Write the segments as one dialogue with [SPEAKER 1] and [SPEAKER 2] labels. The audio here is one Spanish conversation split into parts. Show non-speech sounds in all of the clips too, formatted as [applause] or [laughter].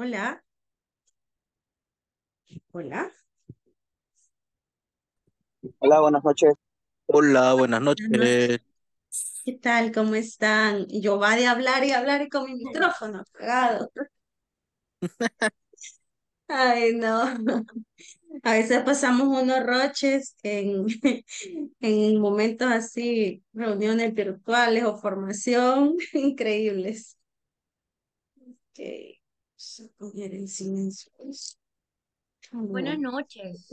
[SPEAKER 1] Hola. Hola.
[SPEAKER 2] Hola, buenas noches. Hola, buenas noches.
[SPEAKER 1] ¿Qué tal? ¿Cómo están? Yo va de hablar y hablar y con mi micrófono cagado. Ay, no. A veces pasamos unos roches en, [laughs] en momentos así, reuniones virtuales o formación, [laughs] increíbles. Okay. Buenas
[SPEAKER 3] noches.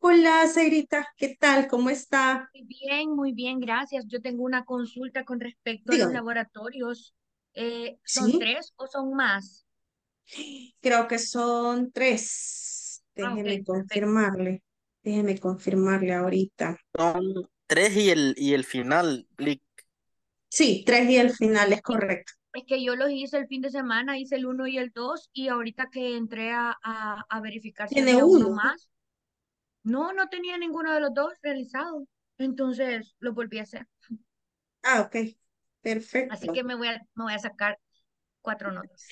[SPEAKER 1] Hola, Segrita, ¿qué tal? ¿Cómo está?
[SPEAKER 3] Muy bien, muy bien, gracias. Yo tengo una consulta con respecto a los laboratorios. Eh, ¿Son tres o son más?
[SPEAKER 1] Creo que son tres. Ah, Déjeme confirmarle. Déjeme confirmarle ahorita. Son tres y el, y el final, Sí, tres y el final es correcto
[SPEAKER 3] es que yo los hice el fin de semana, hice el 1 y el 2 y ahorita que entré a, verificar si había uno más, no, no tenía ninguno de los dos realizados. Entonces lo volví a hacer. Ah, ok. Perfecto. Así que me voy a, me voy a sacar cuatro notas.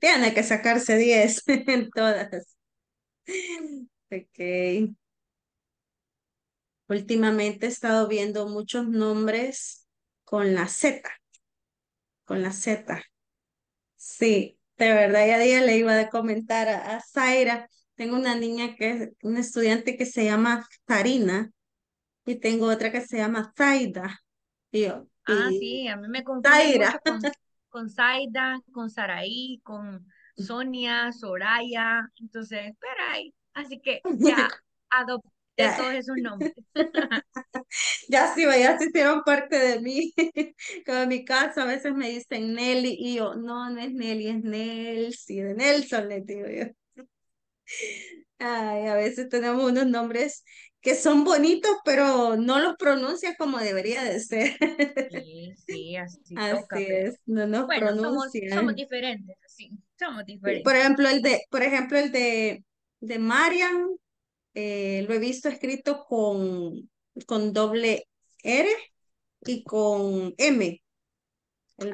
[SPEAKER 1] Tiene que sacarse diez [laughs] en todas. Ok. Últimamente he estado viendo muchos nombres con la Z con la Z. Sí, de verdad, ya día le iba a comentar a, Zaira. Tengo una niña que es un estudiante que se llama Tarina. y tengo otra que se llama Zaida. Y ah, sí,
[SPEAKER 3] a mí me con, con Zaida, con Saraí, con [laughs] Sonia, Soraya. Entonces, espera ahí. Así que ya [laughs]
[SPEAKER 1] adopté eso es un nombre [laughs]
[SPEAKER 3] ya sí, ya
[SPEAKER 1] se hicieron parte de mí. [laughs] Como en mi casa a veces me dicen Nelly y yo, no, no es Nelly, es y de Nelson le digo yo. Ay, a veces tenemos unos nombres que son bonitos, pero no los pronuncias como debería de ser.
[SPEAKER 3] Sí, sí, así, [laughs] así es,
[SPEAKER 1] no nos Somos, somos,
[SPEAKER 3] diferentes, sí, somos diferentes. Por ejemplo,
[SPEAKER 1] el de, por ejemplo, el de, de Marian, eh, lo he visto escrito con, con doble R y con M.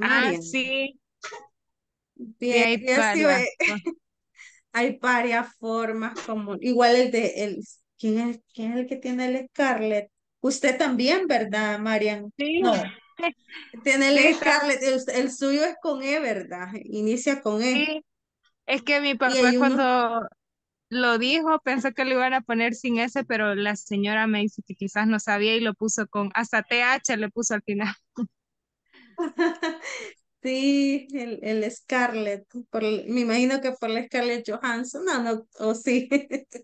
[SPEAKER 1] ah, sí. Bien, [laughs] hay, varias. formas como igual el de el ¿quién es, quién es el que tiene el Scarlet? Usted también, ¿verdad, Marian? Sí.
[SPEAKER 4] [laughs]
[SPEAKER 1] Tiene el Scarlett. el, suyo es con E, ¿verdad? Inicia con E. Sí.
[SPEAKER 4] Es que mi papá cuando lo dijo, pensé que lo iban a poner sin S, pero la señora me dice que quizás no sabía y lo puso con, hasta TH le puso al final.
[SPEAKER 1] [laughs] Sí, el, el Scarlett, me imagino que por la Scarlett Johansson, no, no o sí. [laughs]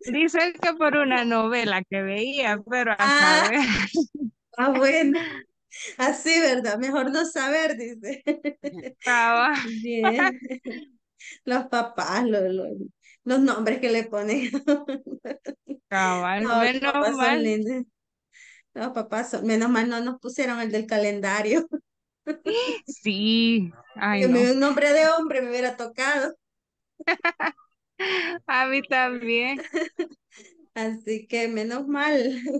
[SPEAKER 1] dice que
[SPEAKER 4] por una novela que veía, pero a ah, saber.
[SPEAKER 1] Ah, bueno. [laughs] Así, ¿verdad? Mejor no saber, dice.
[SPEAKER 4] Estaba.
[SPEAKER 1] Bien. Los papás, lo, lo, los nombres que le ponen. [laughs]
[SPEAKER 4] no, menos mal.
[SPEAKER 1] papás menos mal no nos pusieron el del calendario.
[SPEAKER 4] [laughs] Sí, ay. Que me un
[SPEAKER 1] nombre de hombre me hubiera tocado. [laughs] A mí también. Así que menos mal.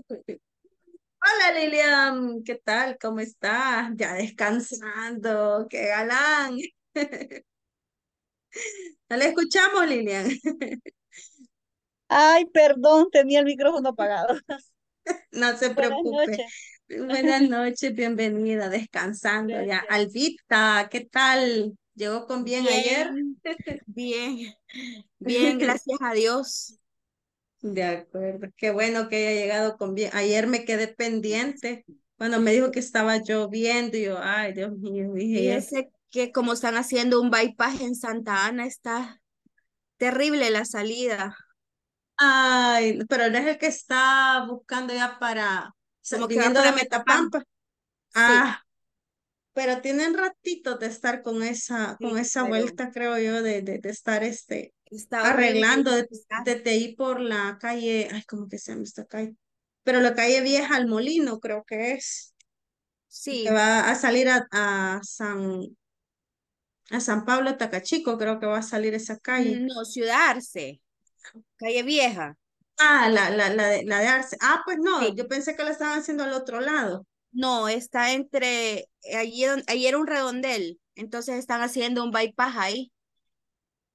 [SPEAKER 1] Hola Lilian, ¿qué tal? ¿Cómo estás? Ya descansando, qué galán. [laughs] No le escuchamos, Lilian. Ay, perdón, tenía el micrófono [laughs] apagado. No se preocupe. Buenas noches, bienvenida, descansando ya. Alvita, ¿qué tal? ¿Llegó con bien, ayer? Bien, bien, [laughs] gracias a Dios. De acuerdo, qué bueno que haya llegado con bien. Ayer me quedé pendiente cuando me dijo que estaba lloviendo, yo, ay, Dios mío, dije que como están haciendo un bypass en Santa Ana, está terrible la salida. Ay, pero no es el que está buscando ya para... Como que de Metapampa. Ah, pero tienen ratito de estar con esa, con esa vuelta, creo yo, de, de, estar este, está arreglando desde ahí por la calle, ay, ¿cómo que se llama esta calle? Pero la calle vieja al molino, creo que es. Sí. Que va a salir a, a San, a San Pablo Tacachico creo que va a salir esa calle. Mm, no, Ciudad Arce. Calle Vieja.
[SPEAKER 4] Ah, la, la, la, de,
[SPEAKER 1] la de Arce. Ah, pues no, yo pensé que la estaban haciendo al otro lado. No, está entre, eh, ahí era un redondel, entonces están haciendo un bypass ahí.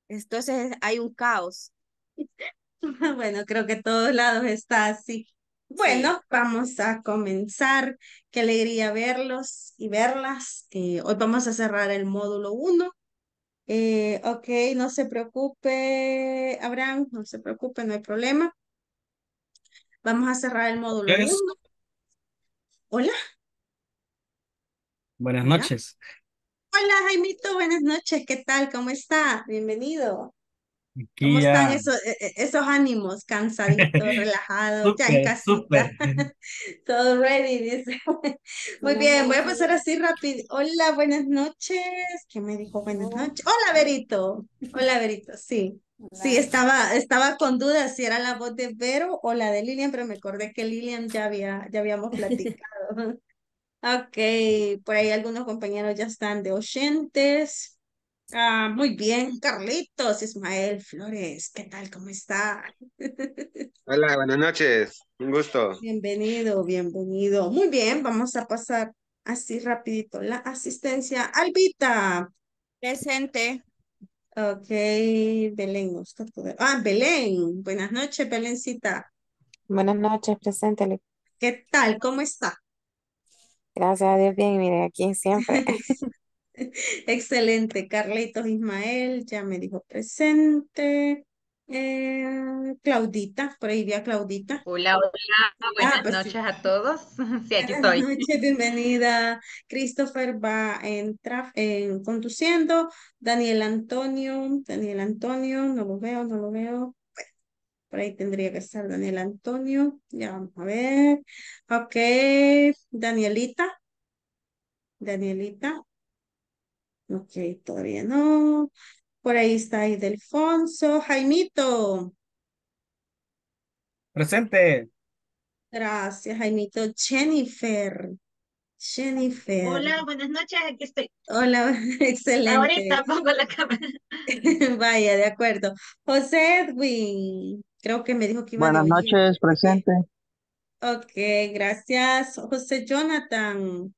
[SPEAKER 1] Entonces hay un caos. [laughs] bueno, creo que todos lados está así. Bueno, vamos a comenzar. Qué alegría verlos y verlas. Eh, hoy vamos a cerrar el módulo 1. Eh, ok, no se preocupe, Abraham, no se preocupe, no hay problema. Vamos a cerrar el módulo 1. Hola.
[SPEAKER 2] Buenas noches.
[SPEAKER 1] Hola, Jaimito, buenas noches. ¿Qué tal? ¿Cómo está? Bienvenido. ¿Cómo están esos, e, e, esos ánimos? Cansaditos, [laughs] relajados, ya en
[SPEAKER 2] casita. [laughs]
[SPEAKER 1] Todo ready, dice. [laughs] Muy bien, voy a pasar así rápido. Hola, buenas noches. ¿Qué me dijo buenas noches? Hola, Verito. Hola, Verito, sí. Sí, estaba, estaba con dudas si era la voz de Vero o la de Lilian, pero me acordé que Lilian ya, había, ya habíamos platicado. ok, por ahí algunos compañeros ya están de oyentes. Ah, muy bien, Carlitos, Ismael Flores, ¿qué tal? ¿Cómo está?
[SPEAKER 5] [laughs] Hola, buenas noches, un gusto.
[SPEAKER 1] Bienvenido, bienvenido. Muy bien, vamos a pasar así rapidito la asistencia. Albita. Presente. Ok, Belén, Ah, Belén, buenas noches, Belencita. Buenas noches, presente. ¿Qué tal? ¿Cómo está? Gracias a Dios, bien, mire, aquí siempre. [laughs] [laughs] Excelente. Carlitos Ismael ya me dijo presente. Eh, Claudita, por ahí ve a Claudita. Hola, hola, ah, buenas pues noches a todos. [laughs] Sí, aquí estoy. Buenas noches, bienvenida. Christopher va en, en eh, conduciendo. Daniel Antonio, Daniel Antonio, no lo veo, no lo veo. por ahí tendría que estar Daniel Antonio. Ya vamos a ver. Ok, Danielita. Danielita. Ok, todavía no. Por ahí está Delfonso. Jaimito.
[SPEAKER 2] Presente.
[SPEAKER 1] Gracias, Jaimito. Jennifer. Jennifer. Hola, buenas noches, aquí estoy. Hola, [laughs] excelente. Ahorita pongo la cámara. [laughs] Vaya, de acuerdo. José Edwin, creo que me dijo que iba Buenas noches, presente. Ok, gracias. José Jonathan.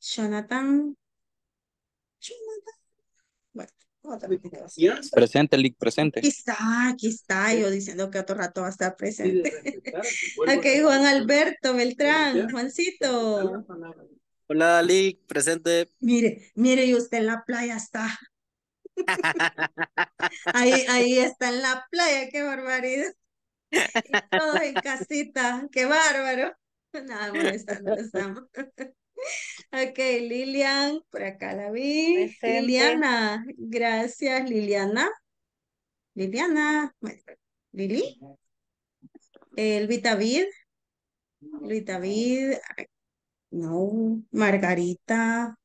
[SPEAKER 1] Jonathan.
[SPEAKER 2] Presente, Lick, presente. Aquí
[SPEAKER 1] está, aquí está, yo diciendo que otro rato va a estar presente. aquí [laughs] Juan Alberto Beltrán, Juancito.
[SPEAKER 2] Hola, Lick, presente.
[SPEAKER 1] Mire, mire, y usted en la playa está.
[SPEAKER 2] [laughs]
[SPEAKER 4] ahí, ahí está
[SPEAKER 1] en la playa, qué barbaridad. Y en casita, qué bárbaro. [laughs] Nada,
[SPEAKER 4] estamos.
[SPEAKER 1] Ok, Lilian, por acá la vi. Liliana, gracias, Liliana. Liliana, Lili. Elvita Vid, Luis David, no, Margarita.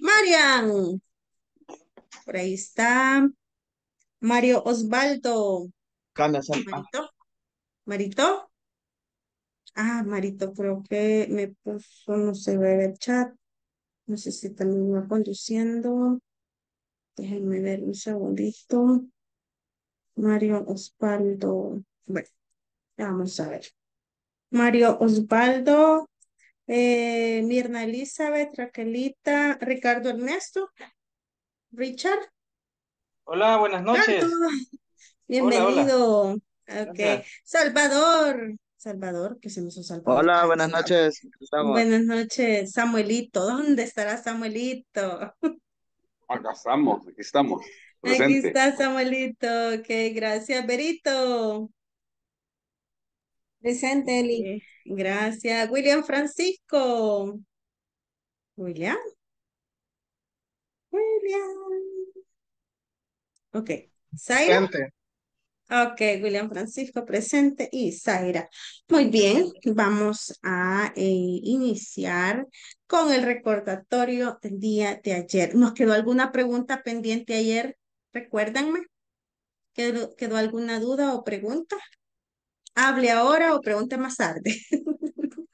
[SPEAKER 1] Marian, por ahí está. Mario Osvaldo.
[SPEAKER 2] Marito,
[SPEAKER 1] Marito, Ah, Marito, creo que me puso, no sé, ver el chat. No sé si también va conduciendo. Déjenme ver un segundito. Mario Osvaldo. Bueno, vamos a ver. Mario Osvaldo, eh, Mirna Elizabeth, Raquelita, Ricardo Ernesto, Richard. Hola, buenas noches. [laughs] Bienvenido. Okay. Salvador, Salvador, que se nos hizo Hola, buenas
[SPEAKER 4] noches.
[SPEAKER 3] Buenas
[SPEAKER 1] noches, Samuelito. ¿Dónde estará Samuelito? [laughs]
[SPEAKER 5] Acá estamos, aquí estamos. Aquí está
[SPEAKER 1] Samuelito. Ok, gracias, Berito. Presente, Eli. Gracias. William Francisco. William. William. Ok. Presente. Ok, William Francisco presente y Zaira. Muy bien, vamos a eh, iniciar con el recordatorio del día de ayer. ¿Nos quedó alguna pregunta pendiente ayer? Recuérdenme. ¿Quedó, alguna duda o pregunta? Hable ahora o pregunte más tarde. [laughs]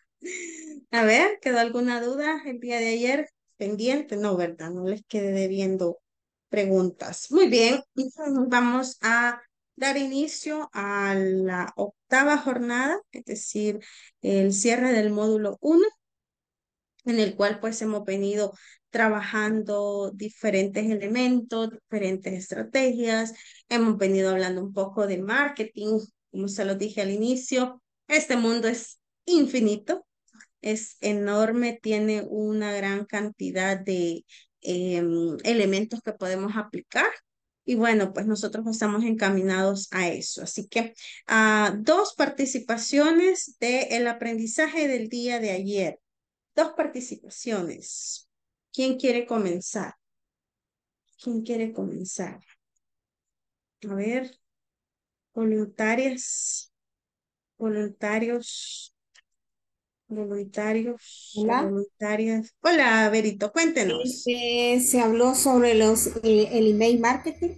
[SPEAKER 1] a ver, ¿quedó alguna duda el día de ayer pendiente? No, ¿verdad? No les quede debiendo preguntas. Muy bien, [clears throat] vamos a dar inicio a la octava jornada, es decir, el cierre del módulo 1, en el cual pues hemos venido trabajando diferentes elementos, diferentes estrategias, hemos venido hablando un poco de marketing, como se lo dije al inicio, este mundo es infinito, es enorme, tiene una gran cantidad de em, elementos que podemos aplicar y bueno, pues nosotros estamos encaminados a eso. Así que ah, dos participaciones del el aprendizaje del día de ayer. Dos participaciones. ¿Quién quiere comenzar? ¿Quién quiere comenzar? A ver, voluntarias, voluntarios. Voluntarios, Hola. voluntarias. Hola, Berito, cuéntenos. Este, se habló sobre los, eh, el, email marketing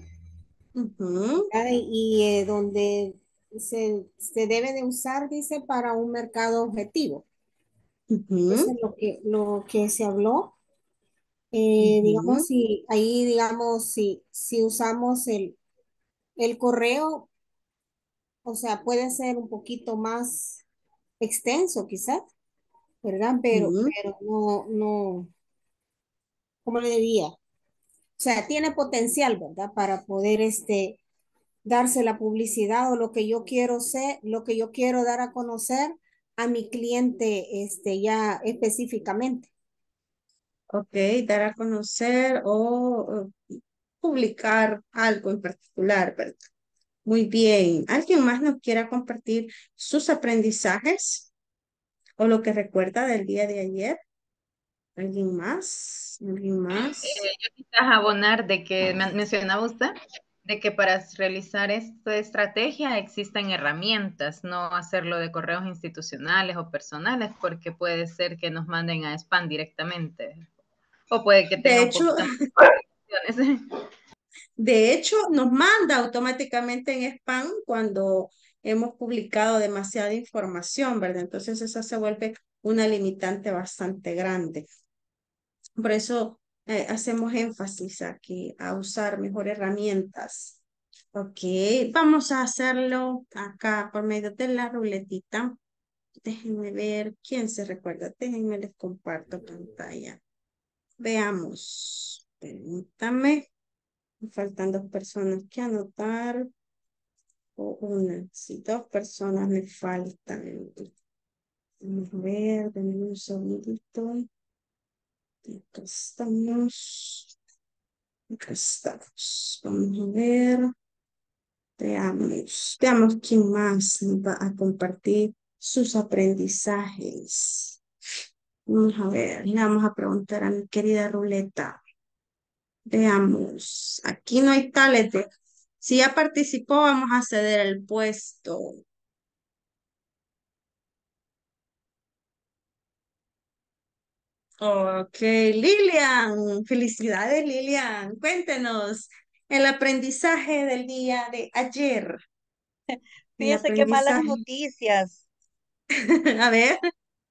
[SPEAKER 1] y eh, donde se, debe de usar, dice, para un mercado objetivo. lo que, lo que se habló, eh, digamos, si ahí, digamos, si, si usamos el, el correo, o sea, puede ser un poquito más extenso quizás. ¿verdad? Pero, pero no, no, ¿cómo le diría? O sea, tiene potencial, ¿verdad? Para poder este, darse la publicidad o lo que yo quiero ser, lo que yo quiero dar a conocer a mi cliente este, ya específicamente. Ok, dar a conocer o publicar algo en particular, ¿verdad? Muy bien. ¿Alguien más nos quiera compartir sus aprendizajes? o lo que recuerda del día de ayer. ¿Alguien más? ¿Alguien eh, más? yo
[SPEAKER 4] quizás abonar de que mencionaba usted, de que para realizar esta estrategia existen herramientas, no hacerlo de correos institucionales o personales, porque puede ser que nos manden a spam directamente. O puede que De hecho,
[SPEAKER 1] [laughs] de hecho, nos manda automáticamente en spam cuando hemos publicado demasiada información, ¿verdad? Entonces eso se vuelve una limitante bastante grande. Por eso eh, hacemos énfasis aquí a usar mejor herramientas. Ok, vamos a hacerlo acá por medio de la ruletita. Déjenme ver quién se recuerda. Déjenme les comparto pantalla. Veamos. Permítame. faltan dos personas que anotar o una, si dos personas me faltan. Vamos a ver, denme un segundito. Acá estamos. Acá estamos. Vamos a ver. Veamos, veamos quién más va a compartir sus aprendizajes. Vamos a ver, le vamos a preguntar a mi querida Ruleta. Veamos, aquí no hay tales de si ya participó, vamos a ceder el puesto. Ok, Lilian, felicidades Lilian. Cuéntenos el aprendizaje del día de ayer.
[SPEAKER 3] [laughs] Fíjese qué malas
[SPEAKER 1] noticias. [laughs] a ver.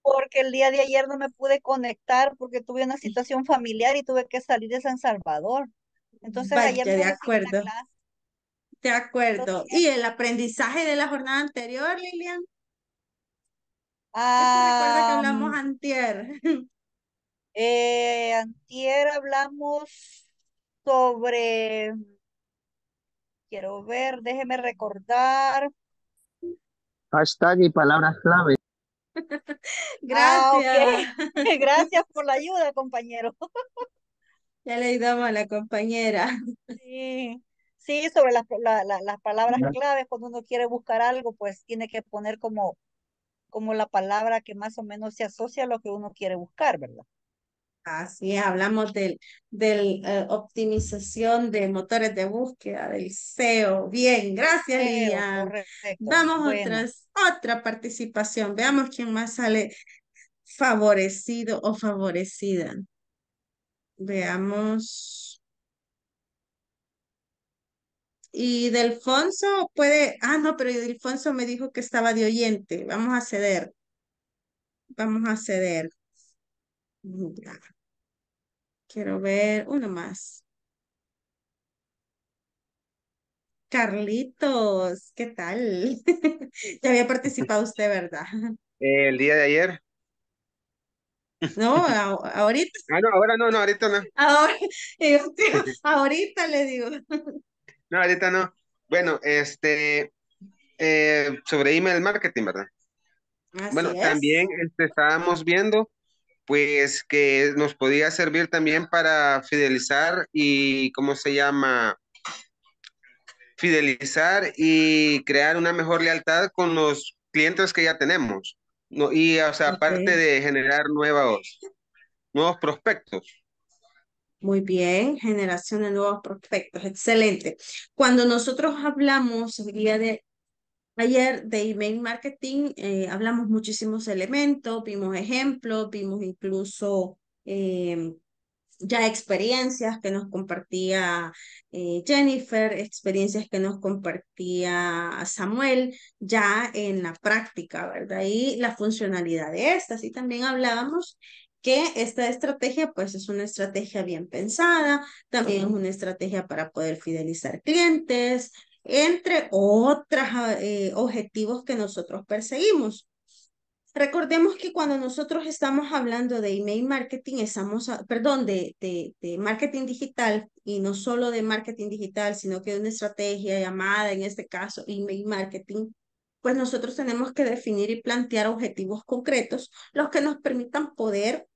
[SPEAKER 1] Porque el día de ayer no me pude conectar porque tuve una situación familiar y tuve que salir de San Salvador. Entonces ayer me de acuerdo. De acuerdo. ¿Y el aprendizaje de la jornada anterior, Lilian? Ah, ¿Te este que hablamos antier? Eh, antier hablamos sobre, quiero ver, déjeme recordar.
[SPEAKER 2] Hashtag y palabras clave. [laughs]
[SPEAKER 1] Ah, Gracias. [laughs] Gracias por la [laughs] ayuda, compañero. ya le ayudamos a la compañera. Sí. Sí, sobre las, palabras claves, cuando uno quiere buscar algo, pues tiene que poner como, como la palabra que más o menos se asocia a lo que uno quiere buscar, ¿verdad? Así es, hablamos del, del eh, optimización de motores de búsqueda, del SEO. Bien, gracias Vamos a otra participación. Veamos quién más sale favorecido o favorecida. Veamos. Y Delfonso puede, ah, no, pero Delfonso me dijo que estaba de oyente. Vamos a ceder. Vamos a ceder. Quiero ver uno más. Carlitos, ¿qué tal? [laughs] ya había participado usted, ¿verdad?
[SPEAKER 5] El día de ayer. No, ahorita. Ah, no, ahora no, no, ahorita no.
[SPEAKER 1] [laughs] Este, ahorita le digo.
[SPEAKER 5] No, ahorita no. Bueno, este, eh, sobre email marketing, ¿verdad?
[SPEAKER 1] bueno, también
[SPEAKER 5] este, estábamos viendo, pues, que nos podía servir también para fidelizar y, ¿cómo se llama? Fidelizar y crear una mejor lealtad con los clientes que ya tenemos. No, y, o sea, aparte de generar nuevos, nuevos prospectos.
[SPEAKER 1] Muy bien, generación de nuevos prospectos, excelente. Cuando nosotros hablamos el día de ayer de email marketing, eh, hablamos muchísimos elementos, vimos ejemplos, vimos incluso em, ya experiencias que nos compartía eh, Jennifer, experiencias que nos compartía Samuel ya en la práctica, ¿verdad? Y la funcionalidad de estas. Y también hablábamos que esta estrategia pues es una estrategia bien pensada, también es una estrategia para poder fidelizar clientes, entre otros ah, eh, objetivos que nosotros perseguimos. Recordemos que cuando nosotros estamos hablando de email marketing, estamos, perdón, de, de, de, marketing digital y no solo de marketing digital, sino que de una estrategia llamada, en este caso, email marketing, pues nosotros tenemos que definir y plantear objetivos concretos, los que nos permitan poder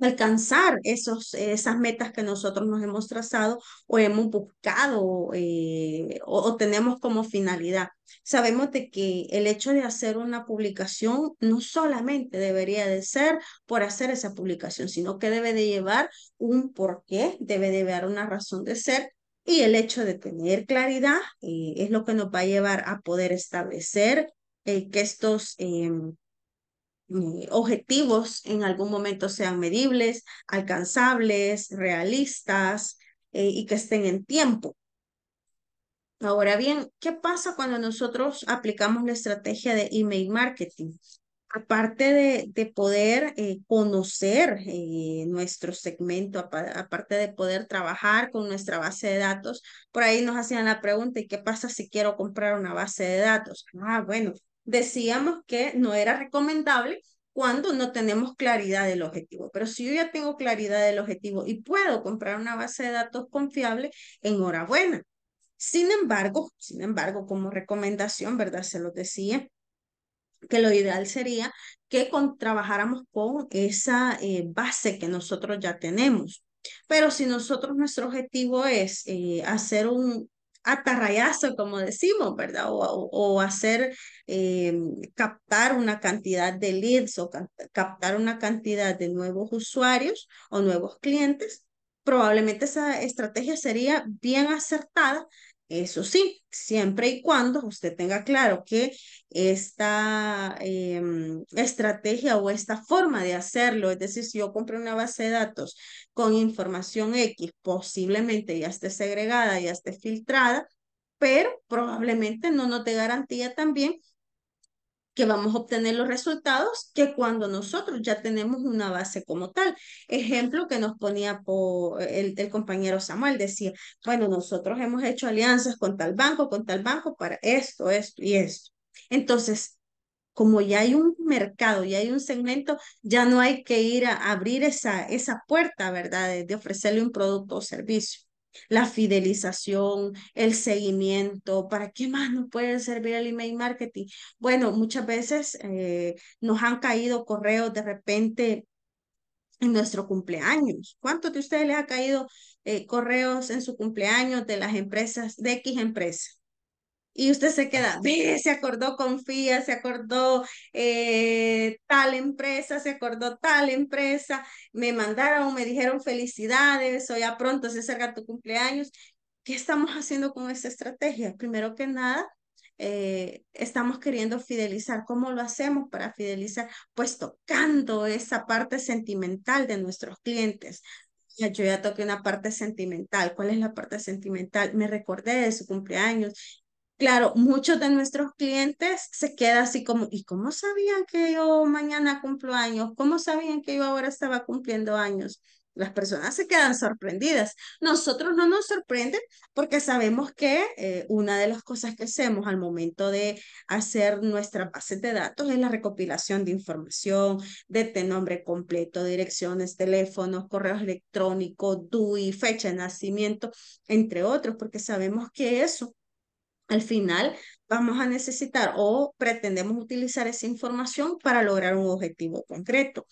[SPEAKER 1] alcanzar esos, esas metas que nosotros nos hemos trazado o hemos buscado eh, o, tenemos como finalidad. Sabemos de que el hecho de hacer una publicación no solamente debería de ser por hacer esa publicación, sino que debe de llevar un porqué, debe de llevar una razón de ser y el hecho de tener claridad eh, es lo que nos va a llevar a poder establecer eh, que estos em, Mm, objetivos en algún momento sean medibles, alcanzables, realistas eh, y que estén en tiempo. Ahora bien, ¿qué pasa cuando nosotros aplicamos la estrategia de email marketing? Aparte de, poder eh, conocer eh, nuestro segmento, aparte de poder trabajar con nuestra base de datos, por ahí nos hacían la pregunta, ¿y qué pasa si quiero comprar una base de datos? Ah, bueno, decíamos que no era recomendable cuando no tenemos claridad del objetivo. Pero si yo ya tengo claridad del objetivo y puedo comprar una base de datos confiable, enhorabuena. Sin embargo, sin embargo, como recomendación, ¿verdad? Se lo decía, que lo ideal sería que con, trabajáramos con esa eh, base que nosotros ya tenemos. Pero si nosotros, nuestro objetivo es eh, hacer un, atarrayazo, como decimos, ¿verdad? O, hacer, eh, captar una cantidad de leads o captar una cantidad de nuevos usuarios o nuevos clientes, probablemente esa estrategia sería bien acertada eso sí, siempre y cuando usted tenga claro que esta em, estrategia o esta forma de hacerlo, es decir, si yo compré una base de datos con información X, posiblemente ya esté segregada, ya esté filtrada, pero probablemente no no te garantía también que vamos a obtener los resultados que cuando nosotros ya tenemos una base como tal. Ejemplo que nos ponía el, compañero Samuel, decía, bueno, nosotros hemos hecho alianzas con tal banco, con tal banco para esto, esto y esto. Entonces, como ya hay un mercado, ya hay un segmento, ya no hay que ir a abrir esa, esa puerta, ¿verdad? de ofrecerle un producto o servicio la fidelización, el seguimiento. ¿Para qué más nos puede servir el email marketing? Bueno, muchas veces eh, nos han caído correos de repente en nuestro cumpleaños. ¿Cuántos de ustedes les ha caído eh, correos en su cumpleaños de las empresas, de X empresas? y usted se queda, ve, se acordó Confía, se acordó eh, tal empresa, se acordó tal empresa, me mandaron, me dijeron felicidades, o ya pronto se acerca tu cumpleaños. ¿Qué estamos haciendo con esta estrategia? Primero que nada, eh, estamos queriendo fidelizar. ¿Cómo lo hacemos para fidelizar? Pues tocando esa parte sentimental de nuestros clientes, yo ya toqué una parte sentimental. ¿Cuál es la parte sentimental? Me recordé de su cumpleaños claro, muchos de nuestros clientes se quedan así como, ¿y cómo sabían que yo mañana cumplo años? ¿Cómo sabían que yo ahora estaba cumpliendo años? Las personas se quedan sorprendidas. Nosotros no nos sorprenden porque sabemos que eh, una de las cosas que hacemos al momento de hacer nuestra base de datos es la recopilación de información, de nombre completo, direcciones, teléfonos, correos electrónicos, DUI, fecha de nacimiento, entre otros, porque sabemos que eso al final vamos a necesitar o pretendemos utilizar esa información para lograr un objetivo concreto.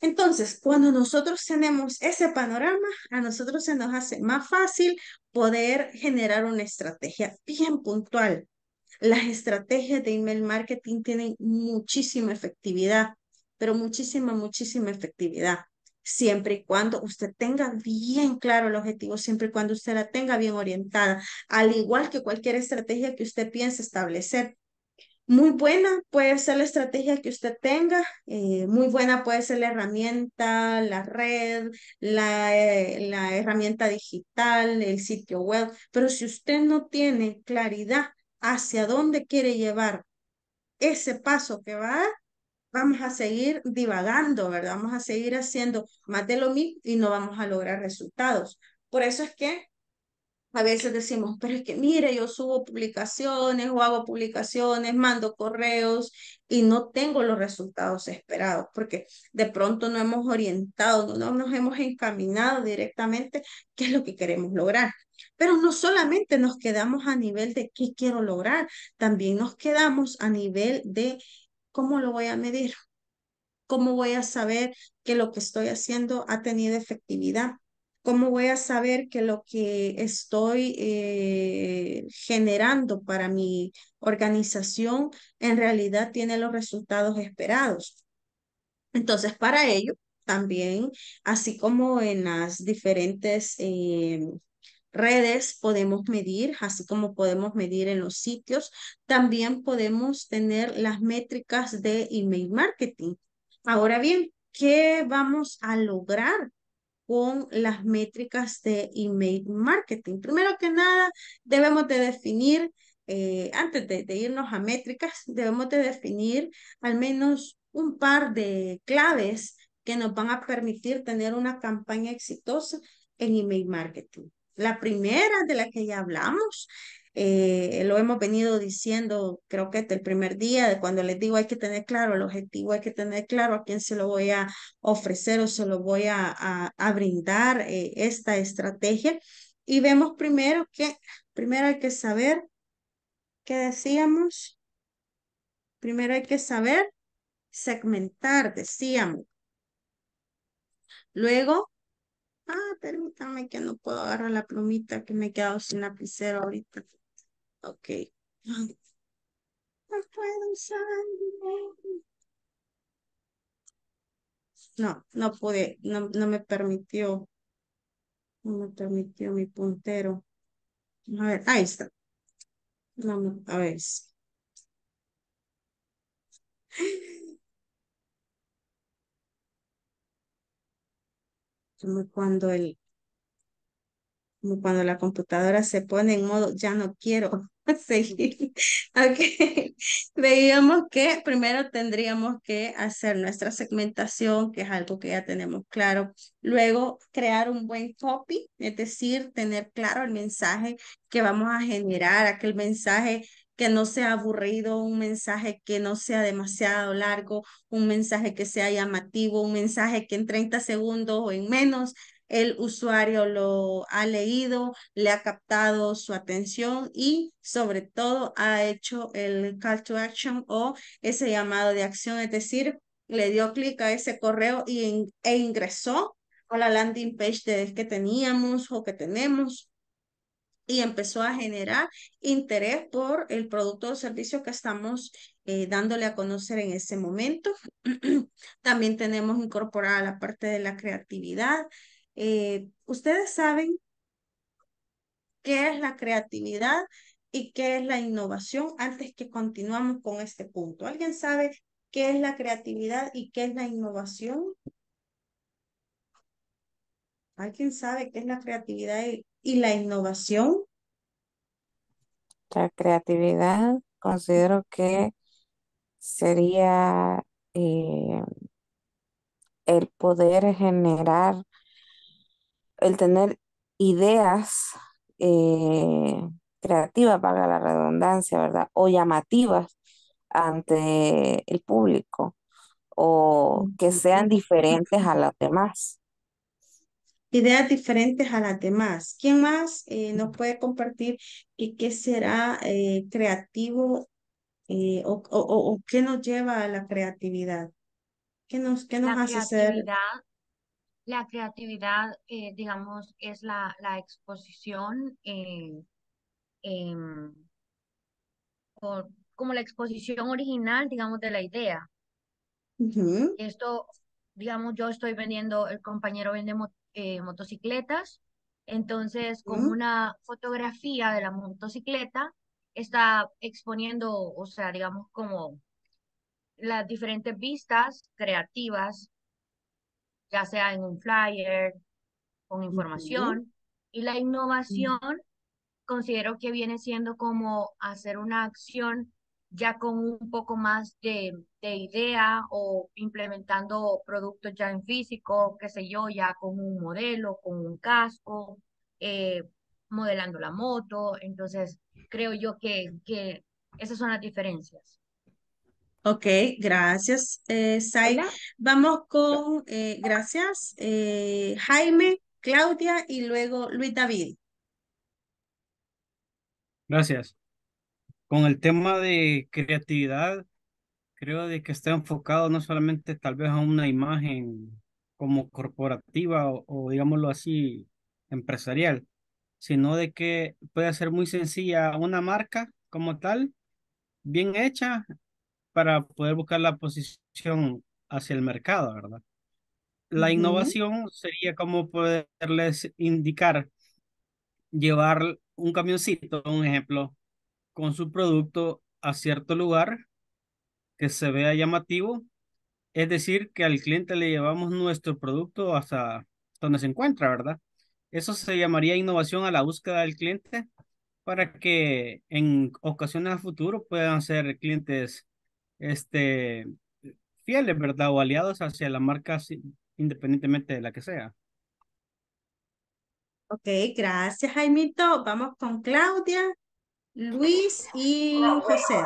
[SPEAKER 1] Entonces, cuando nosotros tenemos ese panorama, a nosotros se nos hace más fácil poder generar una estrategia bien puntual. Las estrategias de email marketing tienen muchísima efectividad, pero muchísima, muchísima efectividad siempre y cuando usted tenga bien claro el objetivo, siempre y cuando usted la tenga bien orientada, al igual que cualquier estrategia que usted piense establecer. Muy buena puede ser la estrategia que usted tenga, eh, muy buena puede ser la herramienta, la red, la, eh, la herramienta digital, el sitio web, pero si usted no tiene claridad hacia dónde quiere llevar ese paso que va a dar, vamos a seguir divagando, ¿verdad? Vamos a seguir haciendo más de lo mismo y no vamos a lograr resultados. Por eso es que a veces decimos, pero es que mire, yo subo publicaciones o hago publicaciones, mando correos y no tengo los resultados esperados, porque de pronto no hemos orientado, no nos hemos encaminado directamente qué es lo que queremos lograr. Pero no solamente nos quedamos a nivel de qué quiero lograr, también nos quedamos a nivel de ¿cómo lo voy a medir? ¿Cómo voy a saber que lo que estoy haciendo ha tenido efectividad? ¿Cómo voy a saber que lo que estoy eh, generando para mi organización en realidad tiene los resultados esperados? Entonces, para ello, también, así como en las diferentes em, redes podemos medir, así como podemos medir en los sitios, también podemos tener las métricas de email marketing. Ahora bien, ¿qué vamos a lograr con las métricas de email marketing? Primero que nada, debemos de definir, eh, antes de, de irnos a métricas, debemos de definir al menos un par de claves que nos van a permitir tener una campaña exitosa en email marketing. La primera de la que ya hablamos, eh, lo hemos venido diciendo, creo que el primer día, de cuando les digo hay que tener claro el objetivo, hay que tener claro a quién se lo voy a ofrecer o se lo voy a, a, brindar eh, esta estrategia. Y vemos primero que, primero hay que saber, ¿qué decíamos? Primero hay que saber segmentar, decíamos. Luego, Ah, permítame que no puedo agarrar la plumita que me he quedado sin lapicero ahorita. Ok.
[SPEAKER 2] No puedo usar.
[SPEAKER 1] No, no pude, no, no me permitió. No me permitió mi puntero. A ver, ahí está. Vamos a ver. como cuando el, como cuando la computadora se pone en modo ya no quiero [laughs] seguir. [laughs] Veíamos que primero tendríamos que hacer nuestra segmentación, que es algo que ya tenemos claro. Luego, crear un buen copy, es decir, tener claro el mensaje que vamos a generar, aquel mensaje que no sea aburrido, un mensaje que no sea demasiado largo, un mensaje que sea llamativo, un mensaje que en 30 segundos o en menos el usuario lo ha leído, le ha captado su atención y sobre todo ha hecho el call to action o ese llamado de acción, es decir, le dio clic a ese correo y, e ingresó a la landing page que teníamos o que tenemos y empezó a generar interés por el producto o servicio que estamos eh, dándole a conocer en ese momento. [clears throat] También tenemos incorporada la parte de la creatividad. Eh, ustedes saben qué es la creatividad y qué es la innovación antes que continuamos con este punto. ¿Alguien sabe qué es la creatividad y qué es la innovación? ¿Alguien sabe qué es la creatividad y y la innovación? La creatividad considero
[SPEAKER 4] que sería eh, el poder generar, el tener ideas
[SPEAKER 1] eh, creativas, para la redundancia, ¿verdad? O llamativas
[SPEAKER 4] ante el público o que sean diferentes a las demás
[SPEAKER 1] ideas diferentes a las demás. ¿Quién más eh, nos puede compartir y qué será eh, creativo eh, o, qué nos lleva a la creatividad? ¿Qué nos, qué nos hace ser?
[SPEAKER 3] La creatividad, digamos, es la, la exposición, em, como la exposición original, digamos, de la idea. Esto digamos, yo estoy vendiendo, el compañero vende eh, motocicletas. Entonces, con una fotografía de la motocicleta, está exponiendo, o sea, digamos, como las diferentes vistas creativas, ya sea en un flyer, con información, y la innovación considero que viene siendo como hacer una acción ya con un poco más de, idea o implementando productos ya en físico, qué sé yo, ya con un modelo, con un casco, eh, modelando la moto. Entonces, creo yo que, que esas son las diferencias.
[SPEAKER 1] Ok, gracias, eh, Vamos con, eh, gracias, eh, Jaime, Claudia y luego Luis David.
[SPEAKER 2] Gracias con el tema de creatividad, creo de que está enfocado no solamente tal vez a una imagen como corporativa o, digámoslo así, empresarial, sino de que puede ser muy sencilla una marca como tal, bien hecha, para poder buscar la posición hacia el mercado, ¿verdad? La innovación sería como poderles indicar, llevar un camioncito, un ejemplo, con su producto a cierto lugar que se vea llamativo, es decir, que al cliente le llevamos nuestro producto hasta donde se encuentra, ¿verdad? Eso se llamaría innovación a la búsqueda del cliente para que en ocasiones a futuro puedan ser clientes este, fieles, ¿verdad? O aliados hacia la marca independientemente de la que sea.
[SPEAKER 1] Ok, gracias Jaimito. Vamos con Claudia. Luis y José.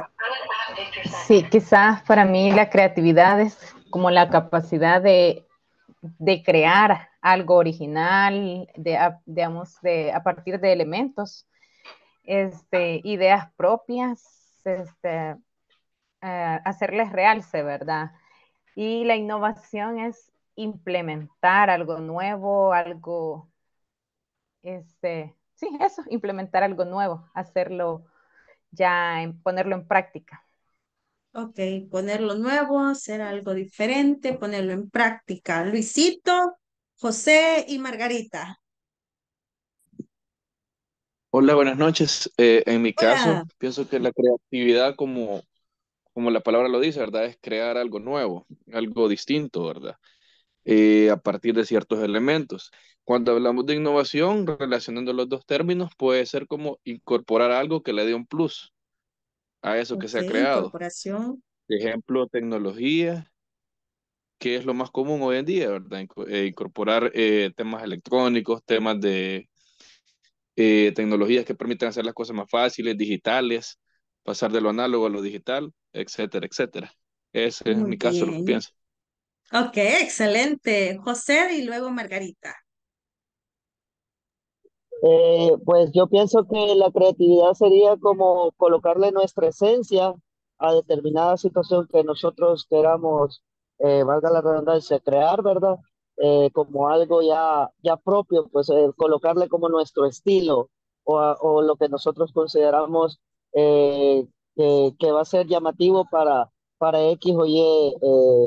[SPEAKER 4] Sí, quizás para mí la creatividad es como la capacidad de, crear algo original, de, digamos, de, a partir de elementos, este, ideas propias, este, eh, hacerles realce, ¿verdad? Y la innovación es implementar algo nuevo, algo este, sí, eso, implementar algo nuevo, hacerlo ya, ponerlo en práctica. Ok,
[SPEAKER 1] ponerlo nuevo, hacer algo diferente, ponerlo en práctica. Luisito, José y Margarita.
[SPEAKER 5] Hola, buenas noches. Eh, en mi caso, pienso que la creatividad, como, como la palabra lo dice, ¿verdad? Es crear algo nuevo, algo distinto, ¿verdad? Eh, a partir de ciertos elementos. Cuando hablamos de innovación, relacionando los dos términos, puede ser como incorporar algo que le dé un plus a eso que se ha creado.
[SPEAKER 1] Incorporación.
[SPEAKER 5] ejemplo, tecnología, que es lo más común hoy en día, ¿verdad? Eh, incorporar eh, temas electrónicos, temas de tecnologías que permiten hacer las cosas más fáciles, digitales, pasar de lo análogo a lo digital, etcétera, etcétera. Ese en es mi caso, lo que pienso.
[SPEAKER 1] Ok, excelente. José y luego Margarita.
[SPEAKER 2] Eh, pues yo pienso que la creatividad sería como colocarle nuestra esencia a determinada situación que nosotros queramos, eh, valga la redundancia, crear, ¿verdad? Eh, como algo ya, ya propio, pues colocarle como nuestro estilo o, o lo que nosotros consideramos que, que va a ser llamativo para, para X o Y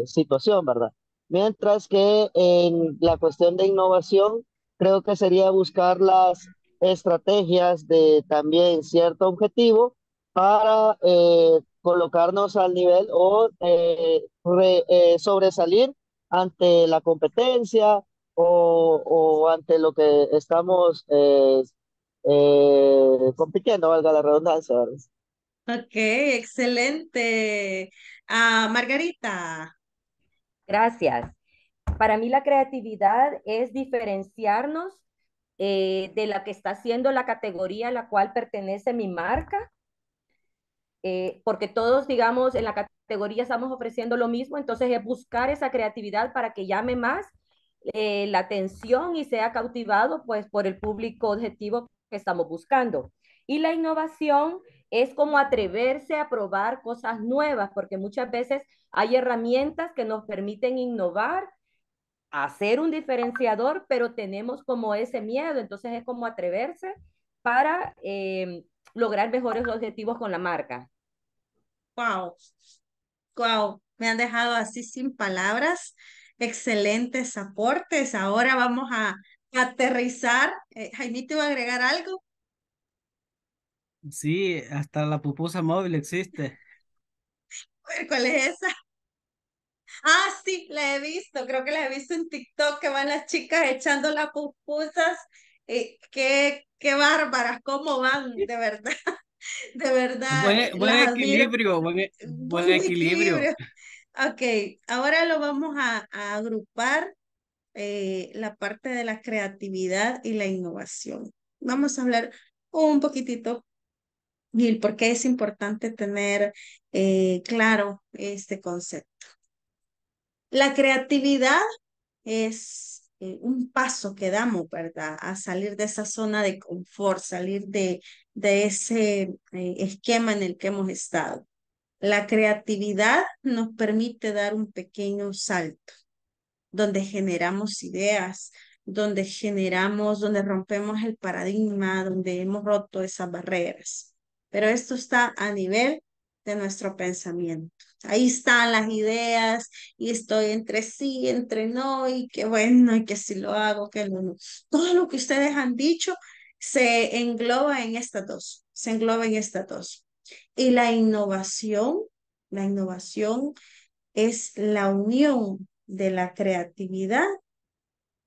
[SPEAKER 2] eh, situación, ¿verdad? Mientras que en la cuestión de innovación, creo que sería buscar las estrategias de también cierto objetivo para eh, colocarnos al nivel o eh, sobresalir ante la competencia o, o ante lo que estamos compitiendo, valga la redundancia. ¿verdad?
[SPEAKER 1] Ok, excelente. Ah, Margarita. Gracias. Para mí la creatividad es diferenciarnos eh, de la que está siendo la categoría a la cual pertenece mi marca, eh, porque todos, digamos, en la categoría estamos ofreciendo lo mismo, entonces es buscar esa creatividad para que llame más eh, la atención y sea cautivado pues por el público objetivo que estamos buscando. Y la innovación es como atreverse a probar cosas nuevas, porque muchas veces hay herramientas que nos permiten innovar, hacer un diferenciador, pero tenemos como ese miedo, entonces es como atreverse para eh, lograr mejores objetivos con la marca. Wow, wow, me han dejado así sin palabras. Excelentes aportes. Ahora vamos a aterrizar. Eh, Jaime, ¿te va a agregar algo?
[SPEAKER 2] Sí, hasta la pupusa móvil existe.
[SPEAKER 1] ¿Cuál es esa? Ah, sí, la he visto, creo que la he visto en TikTok que van las chicas echando las pupusas. Eh, qué, qué bárbaras, cómo van, de verdad. [laughs] De verdad. Buen, eh, equilibrio,
[SPEAKER 2] buen, e, equilibrio.
[SPEAKER 1] Ok, ahora lo vamos a, agrupar eh, la parte de la creatividad y la innovación. Vamos a hablar un poquitito y por qué es importante tener eh, claro este concepto. La creatividad es eh, un paso que damos, ¿verdad? A salir de esa zona de confort, salir de, de ese eh, esquema en el que hemos estado. La creatividad nos permite dar un pequeño salto, donde generamos ideas, donde generamos, donde rompemos el paradigma, donde hemos roto esas barreras pero esto está a nivel de nuestro pensamiento. Ahí están las ideas y estoy entre sí, entre no y qué bueno y que si lo hago, que no. Todo lo que ustedes han dicho se engloba en estas dos, se engloba en estas dos. Y la innovación, la innovación es la unión de la creatividad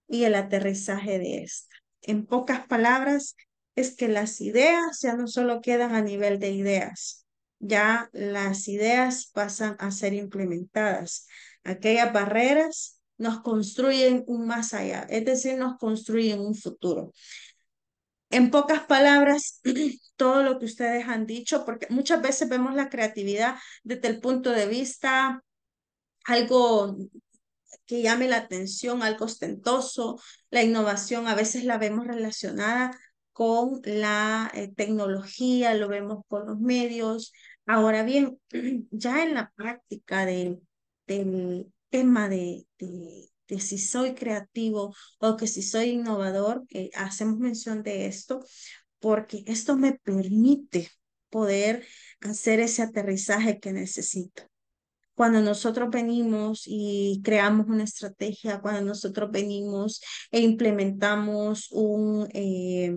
[SPEAKER 1] y el aterrizaje de esta. En pocas palabras, es que las ideas ya no solo quedan a nivel de ideas, ya las ideas pasan a ser implementadas. Aquellas barreras nos construyen un más allá, es decir, nos construyen un futuro. En pocas palabras, [clears throat] todo lo que ustedes han dicho, porque muchas veces vemos la creatividad desde el punto de vista algo que llame la atención, algo ostentoso, la innovación a veces la vemos relacionada con la eh, tecnología, lo vemos con los medios. Ahora bien, [clears throat] ya en la práctica del, tema de, de, si soy creativo o que si soy innovador, eh, hacemos mención de esto porque esto me permite poder hacer ese aterrizaje que necesito cuando nosotros venimos y creamos una estrategia, cuando nosotros venimos e implementamos un, eh,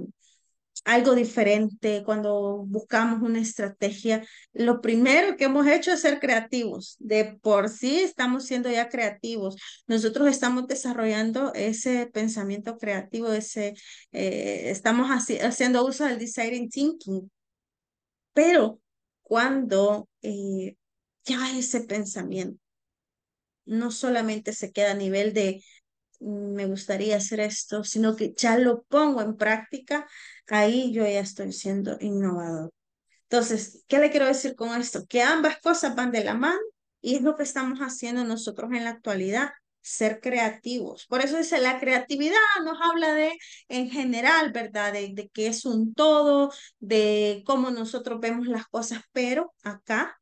[SPEAKER 1] algo diferente, cuando buscamos una estrategia, lo primero que hemos hecho es ser creativos. De por sí estamos siendo ya creativos. Nosotros estamos desarrollando ese pensamiento creativo, ese, eh, estamos haciendo uso del design thinking. Pero cuando eh, ya ese pensamiento no solamente se queda a nivel de me gustaría hacer esto, sino que ya lo pongo en práctica, ahí yo ya estoy siendo innovador. Entonces, ¿qué le quiero decir con esto? Que ambas cosas van de la mano y es lo que estamos haciendo nosotros en la actualidad, ser creativos. Por eso dice, la creatividad nos habla de, en general, ¿verdad? De, que es un todo, de cómo nosotros vemos las cosas, pero acá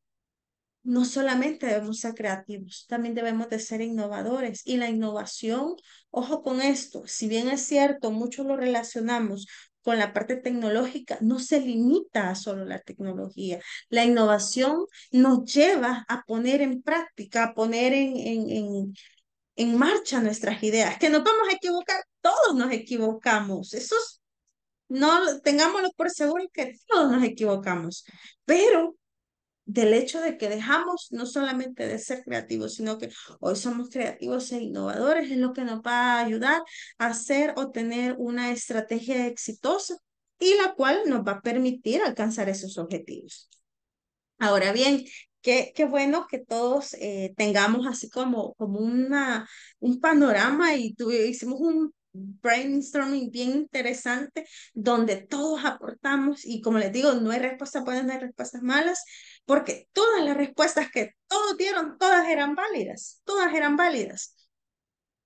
[SPEAKER 1] no solamente debemos ser creativos, también debemos de ser innovadores. Y la innovación, ojo con esto, si bien es cierto, muchos lo relacionamos con la parte tecnológica, no se limita a solo la tecnología. La innovación nos lleva a poner en práctica, a poner en, en, en, marcha nuestras ideas. Que nos vamos a equivocar, todos nos equivocamos. Eso es, no, tengámoslo por seguro que todos nos equivocamos. Pero del hecho de que dejamos no solamente de ser creativos, sino que hoy somos creativos e innovadores, es lo que nos va a ayudar a hacer o tener una estrategia exitosa y la cual nos va a permitir alcanzar esos objetivos. Ahora bien, Qué, qué, bueno que todos eh, tengamos así como, como una, un panorama y tu hicimos un brainstorming bien interesante donde todos aportamos y como les digo, no hay respuestas buenas, no hay respuestas malas, porque todas las respuestas que todos dieron, todas eran válidas, todas eran válidas.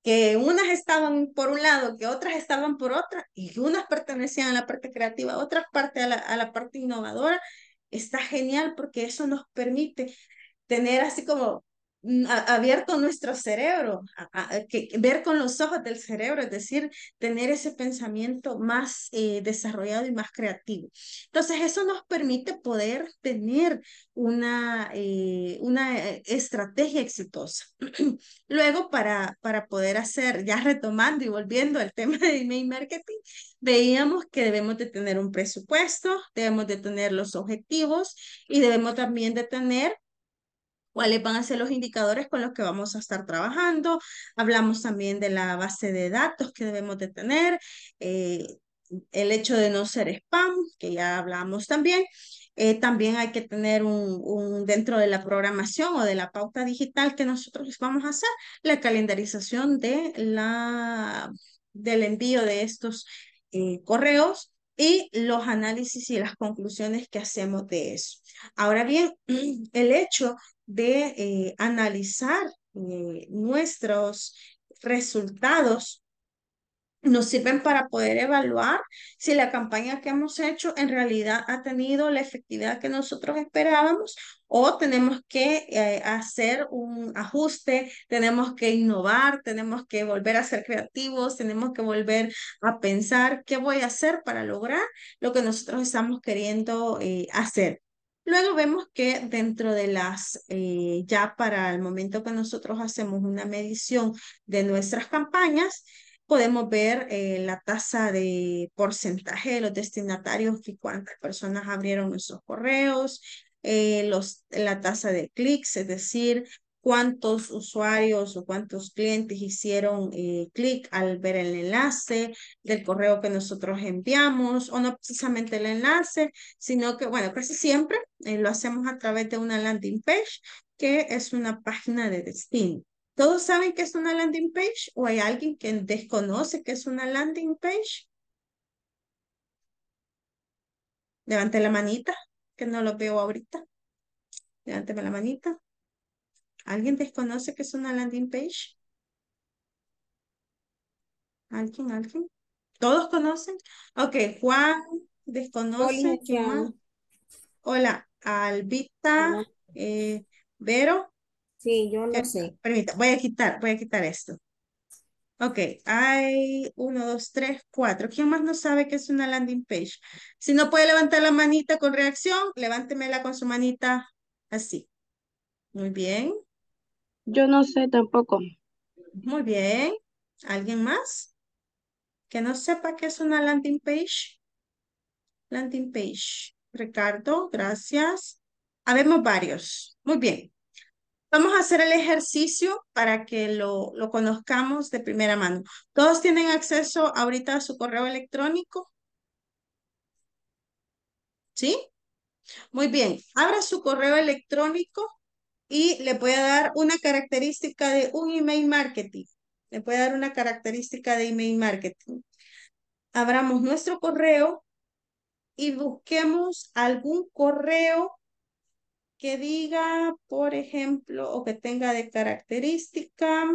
[SPEAKER 1] Que unas estaban por un lado, que otras estaban por otra, y unas pertenecían a la parte creativa, otras parte a la, a la parte innovadora. Está genial porque eso nos permite tener así como Mm, abierto nuestro cerebro, que, ver con los ojos del cerebro, es decir, tener ese pensamiento más eh, desarrollado y más creativo. Entonces, eso nos permite poder tener una, eh, una eh, estrategia exitosa. [clears throat] Luego, para, para poder hacer, ya retomando y volviendo al [laughs] tema de email marketing, veíamos que debemos de tener un presupuesto, debemos de tener los objetivos y debemos también de tener cuáles van a ser los indicadores con los que vamos a estar trabajando. Hablamos también de la base de datos que debemos de tener, eh, el hecho de no ser spam, que ya hablamos también. Eh, también hay que tener un, dentro de la programación o de la pauta digital que nosotros vamos a hacer, la calendarización de la, del envío de estos eh, correos y los análisis y las conclusiones que hacemos de eso. Ahora bien, [clears throat] el hecho de eh, analizar eh, nuestros resultados nos sirven para poder evaluar si la campaña que hemos hecho en realidad ha tenido la efectividad que nosotros esperábamos o tenemos que eh, hacer un ajuste, tenemos que innovar, tenemos que volver a ser creativos, tenemos que volver a pensar qué voy a hacer para lograr lo que nosotros estamos queriendo hacer. Luego vemos que dentro de las, eh, ya para el momento que nosotros hacemos una medición de nuestras campañas, podemos ver eh, la tasa de porcentaje de los destinatarios y cuántas personas abrieron nuestros correos, eh, los, la tasa de clics, es decir, cuántos usuarios o cuántos clientes hicieron eh, clic al ver el enlace del correo que nosotros enviamos, o no precisamente el enlace, sino que, bueno, casi siempre eh, lo hacemos a través de una landing page, que es una página de destino. ¿Todos saben qué es una landing page o hay alguien que desconoce qué es una landing page? Levante la manita, que no lo veo ahorita. Levante la manita. ¿Alguien desconoce que es una landing page? ¿Alguien, alguien? ¿Todos conocen? Ok, Juan desconoce. Hola, Albita, eh, Vero. Sí, yo no sé. Permita, voy a quitar, voy a quitar esto. Ok, hay uno, dos, tres, cuatro. ¿Quién más no sabe qué es una landing page? Si no puede levantar la manita con reacción, levántemela con su manita así. Muy bien. Yo no
[SPEAKER 4] sé tampoco.
[SPEAKER 1] Muy bien. ¿Alguien más? Que no sepa qué es una landing page. Landing page. Ricardo, gracias. Habemos varios. Muy bien. Vamos a hacer el ejercicio para que lo, lo conozcamos de primera mano. ¿Todos tienen acceso ahorita a su correo electrónico? ¿Sí? Muy bien. Abra su correo electrónico y le a dar una característica de un email marketing. Le puede dar una característica de email marketing. Abramos nuestro correo y busquemos algún correo que diga, por ejemplo, o que tenga de característica.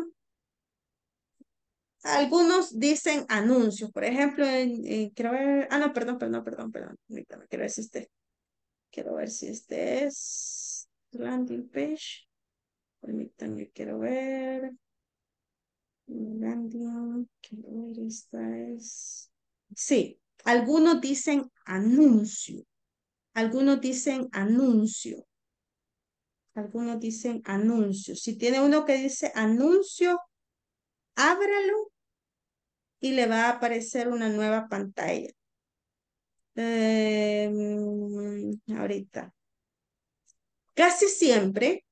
[SPEAKER 1] Algunos dicen anuncios, por ejemplo, en, quiero ver, ah, no, perdón, perdón, perdón, perdón, quiero ver si este, quiero ver si este es, landing page. Permítanme, quiero ver. Landing, quiero ver, esta es. Sí, algunos dicen anuncio. Algunos dicen anuncio. Algunos dicen anuncio. Si tiene uno que dice anuncio, ábralo y le va a aparecer una nueva pantalla. Em, ahorita. Casi siempre,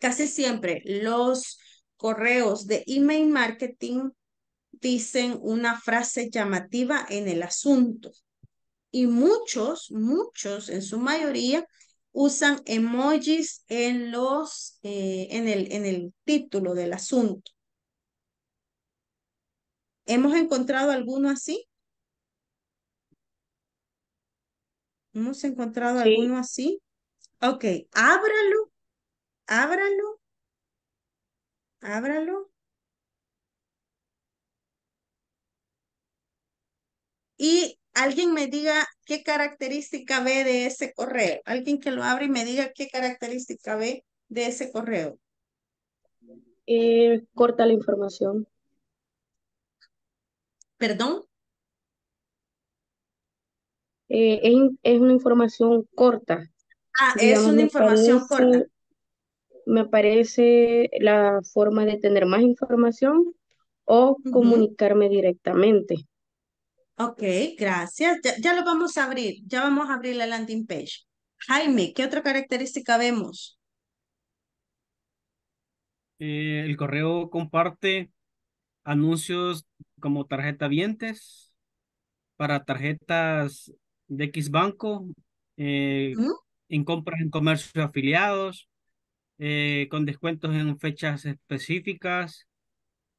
[SPEAKER 1] casi siempre los correos de email marketing dicen una frase llamativa en el asunto. Y muchos, muchos, en su mayoría, usan emojis en, los, eh, en, el, en el título del asunto. ¿Hemos encontrado alguno así? ¿Hemos encontrado alguno así? Ok, ábralo, ábralo, ábralo. Y alguien me diga qué característica ve de ese correo. Alguien que lo abra y me diga qué característica ve de ese correo. Eh, corta la información. ¿Perdón?
[SPEAKER 4] Eh, es, es, una información corta.
[SPEAKER 1] Ah, es una información corta.
[SPEAKER 4] Me parece la forma de tener más información o comunicarme directamente.
[SPEAKER 1] Ok, gracias. Ya, lo vamos a abrir. Ya vamos a abrir la landing page. Jaime, ¿qué otra característica vemos?
[SPEAKER 2] Eh, el correo comparte anuncios como tarjeta vientes para tarjetas de X banco, eh, en compras en comercios afiliados, eh, con descuentos en fechas específicas,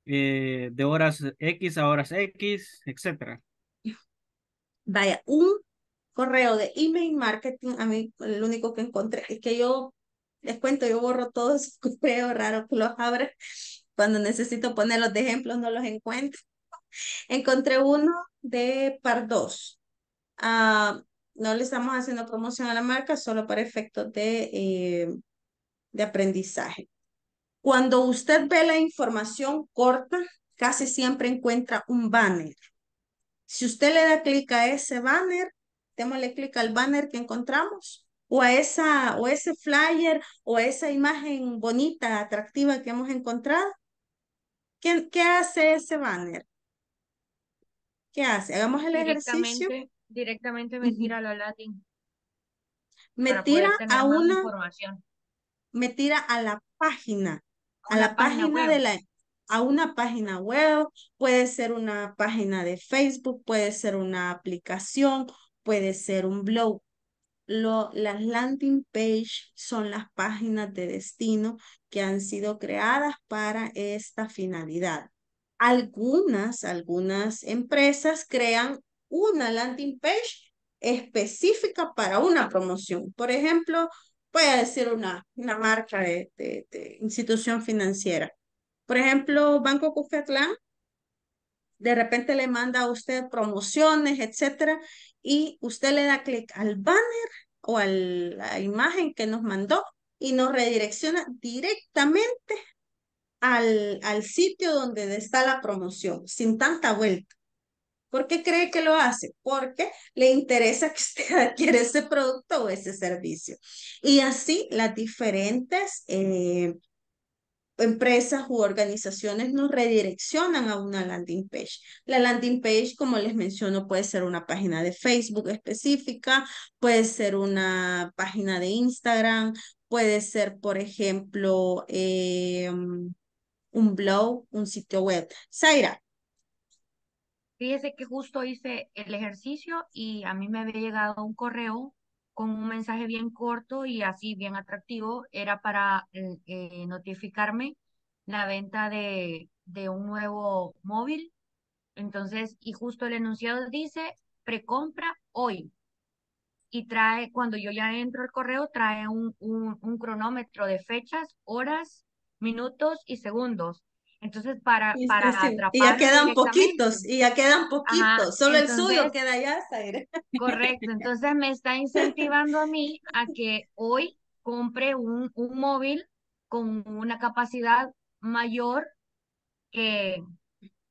[SPEAKER 2] eh, de horas X a horas X, etc.
[SPEAKER 1] Vaya, un correo de email marketing, a mí lo único que encontré es que yo les cuento, yo borro todos los [laughs] correos raro que los abra, Cuando necesito ponerlos de ejemplo, no los encuentro. Encontré uno de Pardos. ah, no le estamos haciendo promoción a la marca solo para efectos de, eh, de aprendizaje. Cuando usted ve la información corta, casi siempre encuentra un banner. Si usted le da clic a ese banner, démosle clic al banner que encontramos o a esa o ese flyer o a esa imagen bonita, atractiva que hemos encontrado. ¿Qué, qué hace ese banner? ¿Qué hace? Hagamos el ejercicio.
[SPEAKER 3] Directamente me tira a la landing.
[SPEAKER 1] Me tira a una. Información. Me tira a la página. A, la, página, de la a una página web, puede ser una página de Facebook, puede ser una aplicación, puede ser un blog. Lo, las landing page son las páginas de destino que han sido creadas para esta finalidad. Algunas, algunas empresas crean una landing page específica para una promoción. Por ejemplo, voy a decir una, una marca de, institución financiera. Por ejemplo, Banco Cufetlán, de repente le manda a usted promociones, etcétera, y usted le da clic al banner o a la imagen que nos mandó y nos redirecciona directamente al, al sitio donde está la promoción, sin tanta vuelta. ¿Por qué cree que lo hace? Porque le interesa que usted [laughs] adquiere ese producto o ese servicio. Y así las diferentes eh, empresas u organizaciones nos redireccionan a una landing page. La landing page, como les menciono, puede ser una página de Facebook específica, puede ser una página de Instagram, puede ser, por ejemplo, em, un blog, un sitio web. Zaira,
[SPEAKER 3] Fíjese que justo hice el ejercicio y a mí me había llegado un correo con un mensaje bien corto y así bien atractivo. Era para eh, eh, notificarme la venta de, un nuevo móvil. Entonces, y justo el enunciado dice precompra hoy. Y trae, cuando yo ya entro al correo, trae un, un, un cronómetro de fechas, horas, minutos y segundos. Entonces, para, para Y ya quedan
[SPEAKER 1] poquitos, y ya quedan poquitos. Solo el suyo
[SPEAKER 3] queda ya, Zaire. Correcto. Entonces, me está incentivando a mí a que hoy compre un, un móvil con una capacidad mayor que,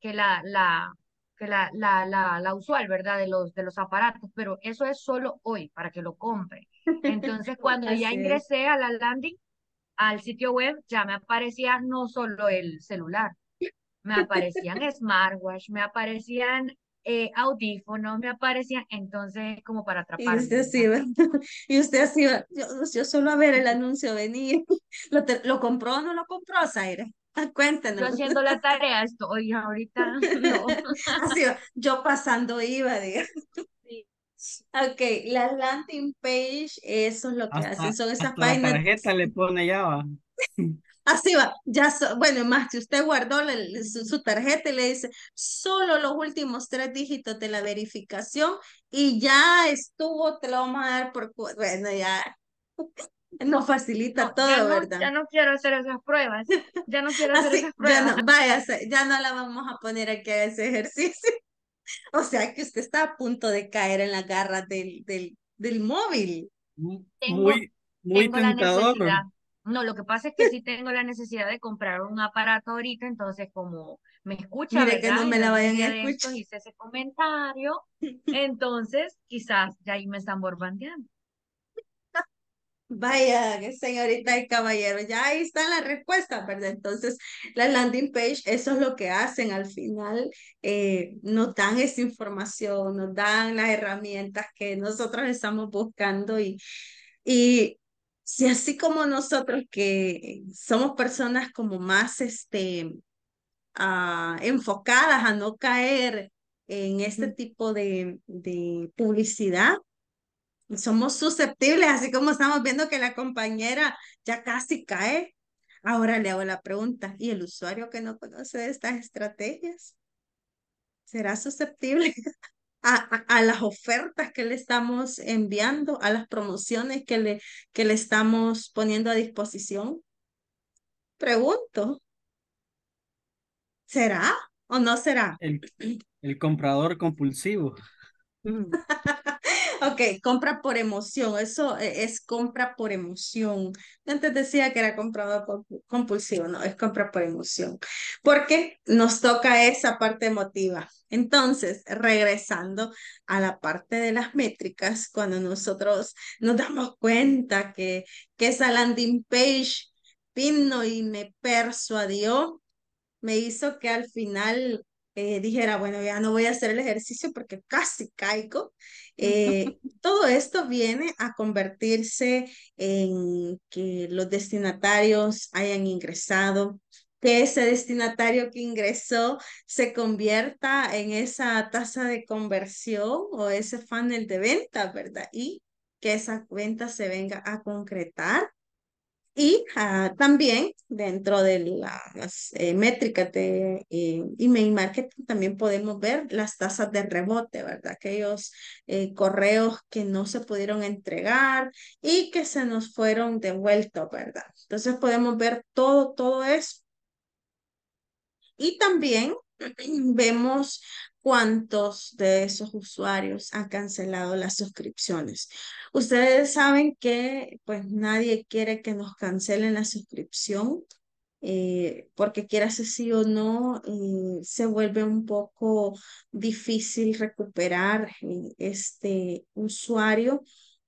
[SPEAKER 3] que la, la, que la, la, la, usual, ¿verdad? De los, de los aparatos, pero eso es solo hoy para que lo compre. [laughs] Entonces, cuando ya ingresé a la landing, al sitio web ya me aparecía no solo el celular, me aparecían [laughs] smartwatch, me aparecían eh, audífonos, me aparecían, entonces como para
[SPEAKER 1] atrapar. [laughs] Y usted así va, y usted así yo, solo a ver el anuncio venir, [laughs] ¿Lo, compró o no lo compró, Zaire? Cuéntanos. Yo haciendo la tarea estoy ahorita. Así Yo pasando iba, digamos. Ok, la landing page, eso es lo que hacen, son esas páginas. La
[SPEAKER 2] tarjeta le pone ya
[SPEAKER 1] Así va, ya, bueno, más si usted guardó su, tarjeta y le dice solo los últimos tres dígitos de la verificación y ya estuvo, te lo vamos a dar por, bueno, ya [laughs] nos facilita todo, ¿verdad? Ya no quiero hacer esas pruebas, ya no quiero [laughs] hacer esas pruebas. Ya ya no la vamos a poner aquí a ese ejercicio. [laughs] o sea que usted está a punto de caer en la garra del, del, del móvil.
[SPEAKER 3] muy, muy tentador. No, lo que pasa es que sí tengo la necesidad de comprar un aparato ahorita, entonces como me escucha, que no me la vayan a escuchar. ese comentario, [laughs] entonces quizás ya ahí me están borbandeando.
[SPEAKER 1] Vaya, señorita y caballero, ya ahí están las respuestas, ¿verdad? Entonces, la landing page, eso es lo que hacen al final, eh, nos dan esa información, nos dan las herramientas que nosotros estamos buscando y, y si así como nosotros que somos personas como más este, ah, enfocadas a no caer en este tipo de publicidad, somos susceptibles, así como estamos viendo que la compañera ya casi cae. Ahora le hago la pregunta, ¿y el usuario que no conoce estas estrategias será susceptible [laughs] a, a, las ofertas que le estamos enviando, a las promociones que le, que le estamos poniendo a disposición? Pregunto, ¿será o no será? El,
[SPEAKER 2] el comprador compulsivo. Mm.
[SPEAKER 1] [laughs] Ok, compra por emoción, eso e, es compra por emoción. Antes decía que era comprador compulsivo, no, es compra por emoción, porque nos toca esa parte emotiva. Entonces, regresando a la parte de las métricas, cuando nosotros nos damos cuenta que, que esa landing page vino y me persuadió, me hizo que al final eh, dijera, bueno, ya no voy a hacer el ejercicio porque casi caigo. Eh, [laughs] todo esto viene a convertirse en que los destinatarios hayan ingresado, que ese destinatario que ingresó se convierta en esa tasa de conversión o ese funnel de venta, ¿verdad? Y que esa venta se venga a concretar y ah, también dentro de las eh, métricas de eh, email marketing también podemos ver las tasas de rebote, ¿verdad? Aquellos eh, correos que no se pudieron entregar y que se nos fueron devueltos, ¿verdad? Entonces podemos ver todo, todo eso. Y también [clears throat] vemos cuántos de esos usuarios han cancelado las suscripciones. Ustedes saben que pues nadie quiere que nos cancelen la suscripción eh, porque quieras sí o no, eh, se vuelve un poco difícil recuperar eh, este usuario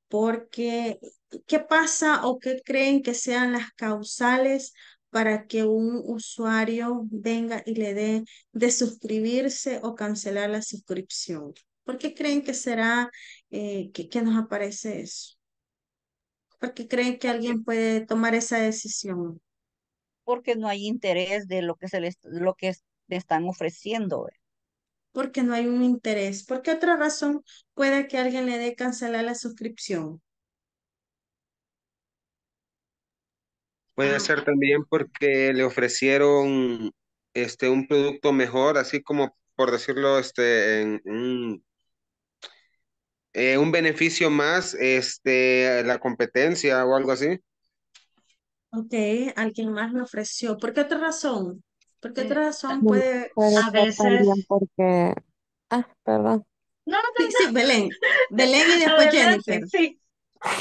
[SPEAKER 1] porque ¿qué pasa o qué creen que sean las causales para que un usuario venga y le dé de suscribirse o cancelar la suscripción. ¿Por qué creen que será eh, que, nos aparece eso? ¿Por qué creen que alguien puede tomar esa decisión? Porque no hay interés de lo que, se lo que le están ofreciendo. Eh. Porque no hay un interés. ¿Por qué otra razón puede que alguien le dé cancelar la suscripción?
[SPEAKER 2] Puede
[SPEAKER 5] ser también porque le ofrecieron este, un producto mejor, así como por decirlo, este, en, un eh, beneficio más, este, la competencia o algo así.
[SPEAKER 1] Ok, alguien más me ofreció. ¿Por qué otra razón? ¿Por qué eh, otra razón puede, a veces? Porque, ah, perdón. No, no, sí, sí, Belén. [laughs] Belén y después Jennifer. Sí.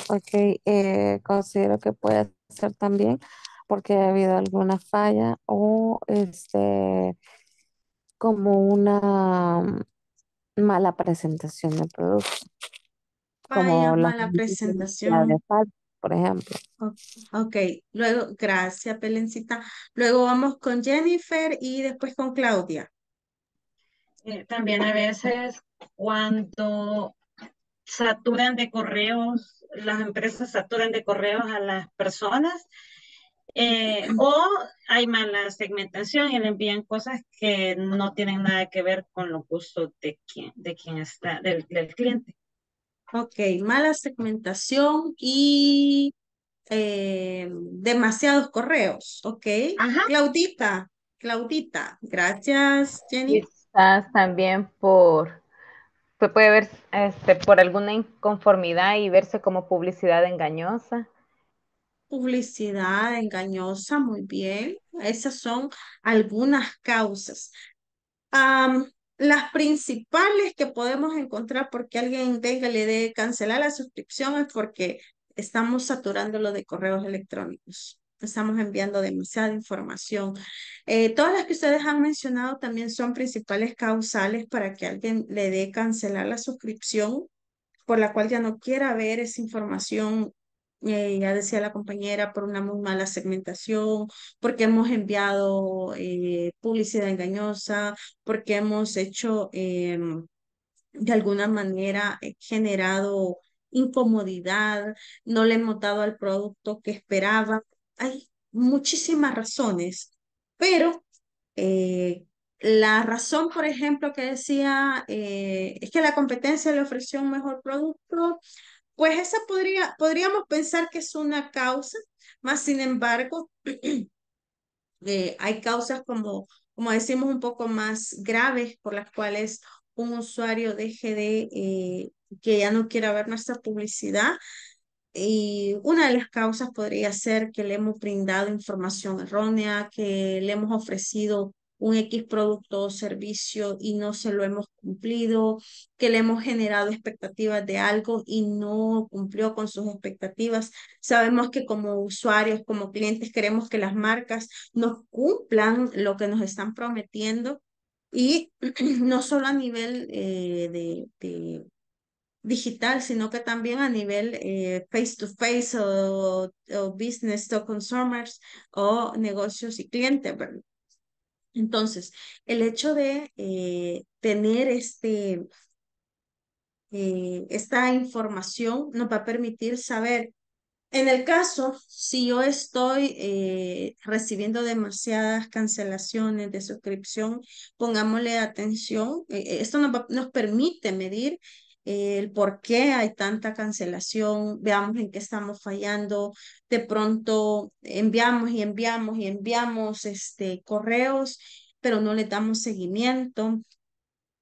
[SPEAKER 1] Ok, eh, considero que puede hacer también porque ha habido alguna falla o este como una mm, mala presentación del producto. Falla, como mala presentación. por ejemplo. Ok, luego, gracias, Pelencita. Luego vamos con Jennifer y después con Claudia.
[SPEAKER 4] Eh, también a veces
[SPEAKER 1] cuando saturan de correos, las empresas saturan de correos a las personas.
[SPEAKER 4] Eh, o hay mala segmentación y le envían cosas que no tienen nada que ver con lo gustos de quien, de quien está, del, cliente. Ok,
[SPEAKER 1] mala segmentación y eh, demasiados
[SPEAKER 4] correos, ok. Claudita, Claudita, gracias Jenny. Gracias también por puede ver este, por alguna inconformidad y verse como publicidad engañosa.
[SPEAKER 1] Publicidad engañosa, muy bien. Esas son algunas causas. las principales que podemos encontrar porque alguien deje, le cancelar la suscripción es porque estamos saturándolo de correos electrónicos estamos enviando demasiada información. Eh, todas las que ustedes han mencionado también son principales causales para que alguien le dé cancelar la suscripción por la cual ya no quiera ver esa información. Eh, ya decía la compañera, por una muy mala segmentación, porque hemos enviado eh, publicidad engañosa, porque hemos hecho em, de alguna manera generado incomodidad, no le hemos dado al producto que esperaba hay muchísimas razones, pero eh, la razón, por ejemplo, que decía eh, es que la competencia le ofreció un mejor producto, pues esa podría, podríamos pensar que es una causa, más sin embargo, [clears throat] eh, hay causas como, como decimos, un poco más graves por las cuales un usuario deje de, que ya no quiera ver nuestra publicidad, y una de las causas podría ser que le hemos brindado información errónea, que le hemos ofrecido un X producto o servicio y no se lo hemos cumplido, que le hemos generado expectativas de algo y no cumplió con sus expectativas. Sabemos que como usuarios, como clientes, queremos que las marcas nos cumplan lo que nos están prometiendo y [clears throat] no solo a nivel eh, de digital, sino que también a nivel eh, face to face o, business to consumers o negocios y clientes. Entonces, el hecho de eh, tener este, eh, esta información nos va a permitir saber, en el caso, si yo estoy recibiendo demasiadas cancelaciones de suscripción, pongámosle atención, esto nos, nos permite medir el por qué hay tanta cancelación, veamos en qué estamos fallando, de pronto enviamos y enviamos y enviamos este, correos, pero no le damos seguimiento.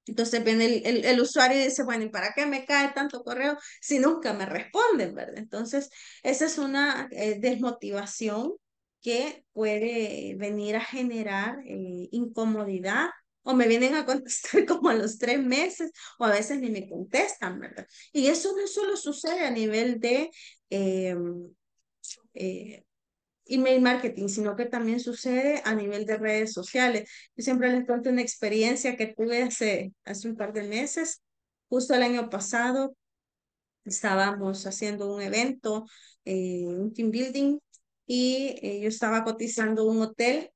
[SPEAKER 1] Entonces viene el, el, usuario y dice, bueno, ¿y para qué me cae tanto correo si nunca me responden, verdad? Entonces, esa es una eh, desmotivación que puede venir a generar eh, incomodidad o me vienen a contestar [laughs] como a los tres meses, o a veces ni me contestan, ¿verdad? Y eso no solo sucede a nivel de em, eh, email marketing, sino que también sucede a nivel de redes sociales. Yo siempre les cuento una experiencia que tuve hace, hace un par de meses, justo el año pasado, estábamos haciendo un evento, eh, un team building, y eh, yo estaba cotizando un hotel,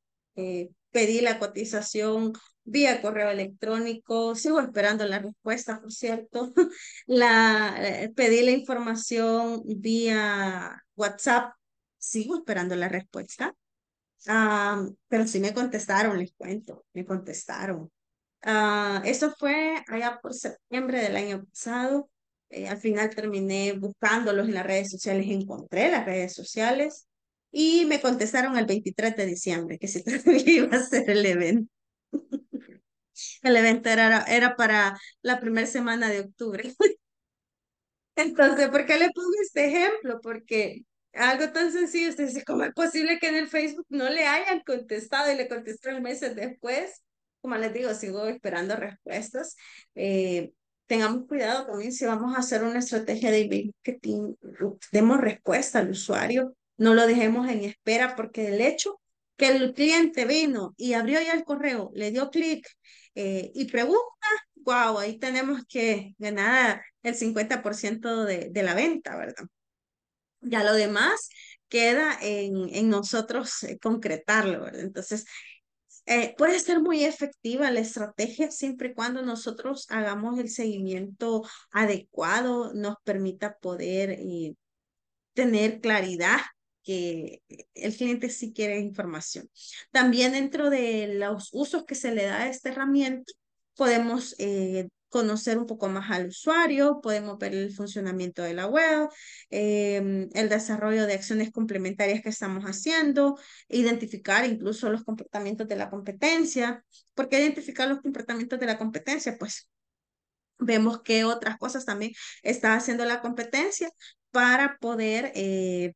[SPEAKER 1] pedí la cotización vía correo electrónico, sigo esperando la respuesta, por cierto, [laughs] la, eh, pedí la información vía WhatsApp, sigo esperando la respuesta, ah, pero sí me contestaron, les cuento, me contestaron. Ah, eso fue allá por septiembre del año pasado. Eh, al final terminé buscándolos en las redes sociales, encontré las redes sociales y me contestaron el 23 de diciembre que se [laughs] iba a hacer el evento el evento era, era para la primera semana de octubre. [laughs] Entonces, ¿por qué le pongo este ejemplo? Porque algo tan sencillo, es decir, ¿cómo es posible que en el Facebook no le hayan contestado y le contestó el meses después? Como les digo, sigo esperando respuestas. Eh, tengamos cuidado también si vamos a hacer una estrategia de
[SPEAKER 4] marketing, demos
[SPEAKER 1] respuesta al usuario, no lo dejemos en espera, porque el hecho que el cliente vino y abrió ya el correo, le dio clic eh, y pregunta, wow, ahí tenemos que ganar el 50% de, la venta, ¿verdad? Ya lo demás queda en, nosotros eh, concretarlo, ¿verdad? Entonces, eh, puede ser muy efectiva la estrategia siempre y cuando nosotros hagamos el seguimiento adecuado, nos permita poder tener claridad que el cliente sí quiere información. También dentro de los usos que se le da a esta herramienta, podemos eh, conocer un poco más al usuario, podemos ver el funcionamiento de la web, em, el desarrollo de acciones complementarias que estamos haciendo, identificar incluso los comportamientos de la competencia. ¿Por qué identificar los comportamientos de la competencia? Pues vemos qué otras cosas también está haciendo la competencia para poder eh,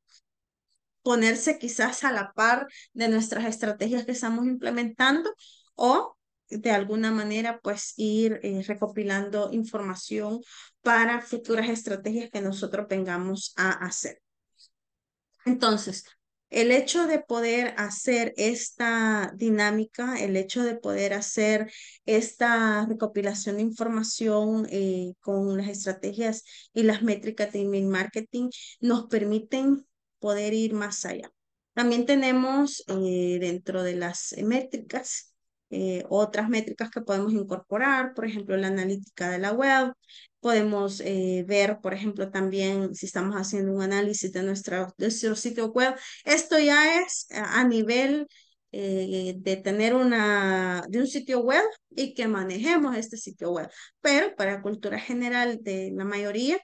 [SPEAKER 1] ponerse quizás a la par de nuestras estrategias que estamos implementando o de alguna manera pues ir eh, recopilando información para futuras estrategias que nosotros vengamos a hacer. Entonces, el hecho de poder hacer esta dinámica, el hecho de poder hacer esta recopilación de información eh, con las estrategias y las métricas de email marketing nos permiten poder ir más allá. También tenemos eh, dentro de las eh, métricas eh, otras métricas que podemos incorporar, por ejemplo, la analítica de la web. Podemos ver, por ejemplo, también si estamos haciendo un análisis de, nuestra, de nuestro sitio web. Esto ya es a nivel de tener una, de un sitio web y que manejemos este sitio web. Pero para cultura general de la mayoría,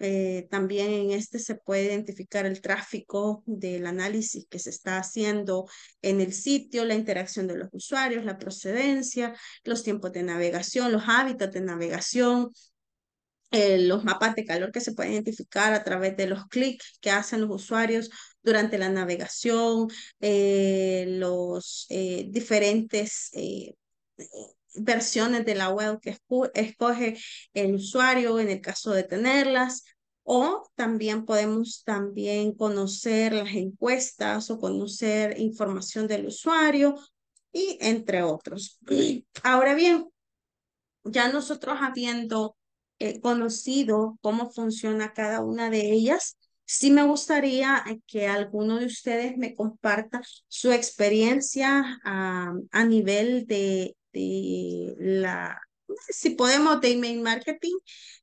[SPEAKER 1] eh, también en este se puede identificar el tráfico del análisis que se está haciendo en el sitio, la interacción de los usuarios, la procedencia, los tiempos de navegación, los hábitats de navegación, eh, los mapas de calor que se pueden identificar a través de los clics que hacen los usuarios durante la navegación, eh, los eh, diferentes versiones de la web que escoge el usuario en el caso de tenerlas. O también podemos también conocer las encuestas o conocer información del usuario y entre otros. [clears throat] Ahora bien, ya nosotros habiendo eh, conocido cómo funciona cada una de ellas, sí me gustaría eh, que alguno de ustedes me comparta su experiencia a nivel de y la, si podemos de email marketing,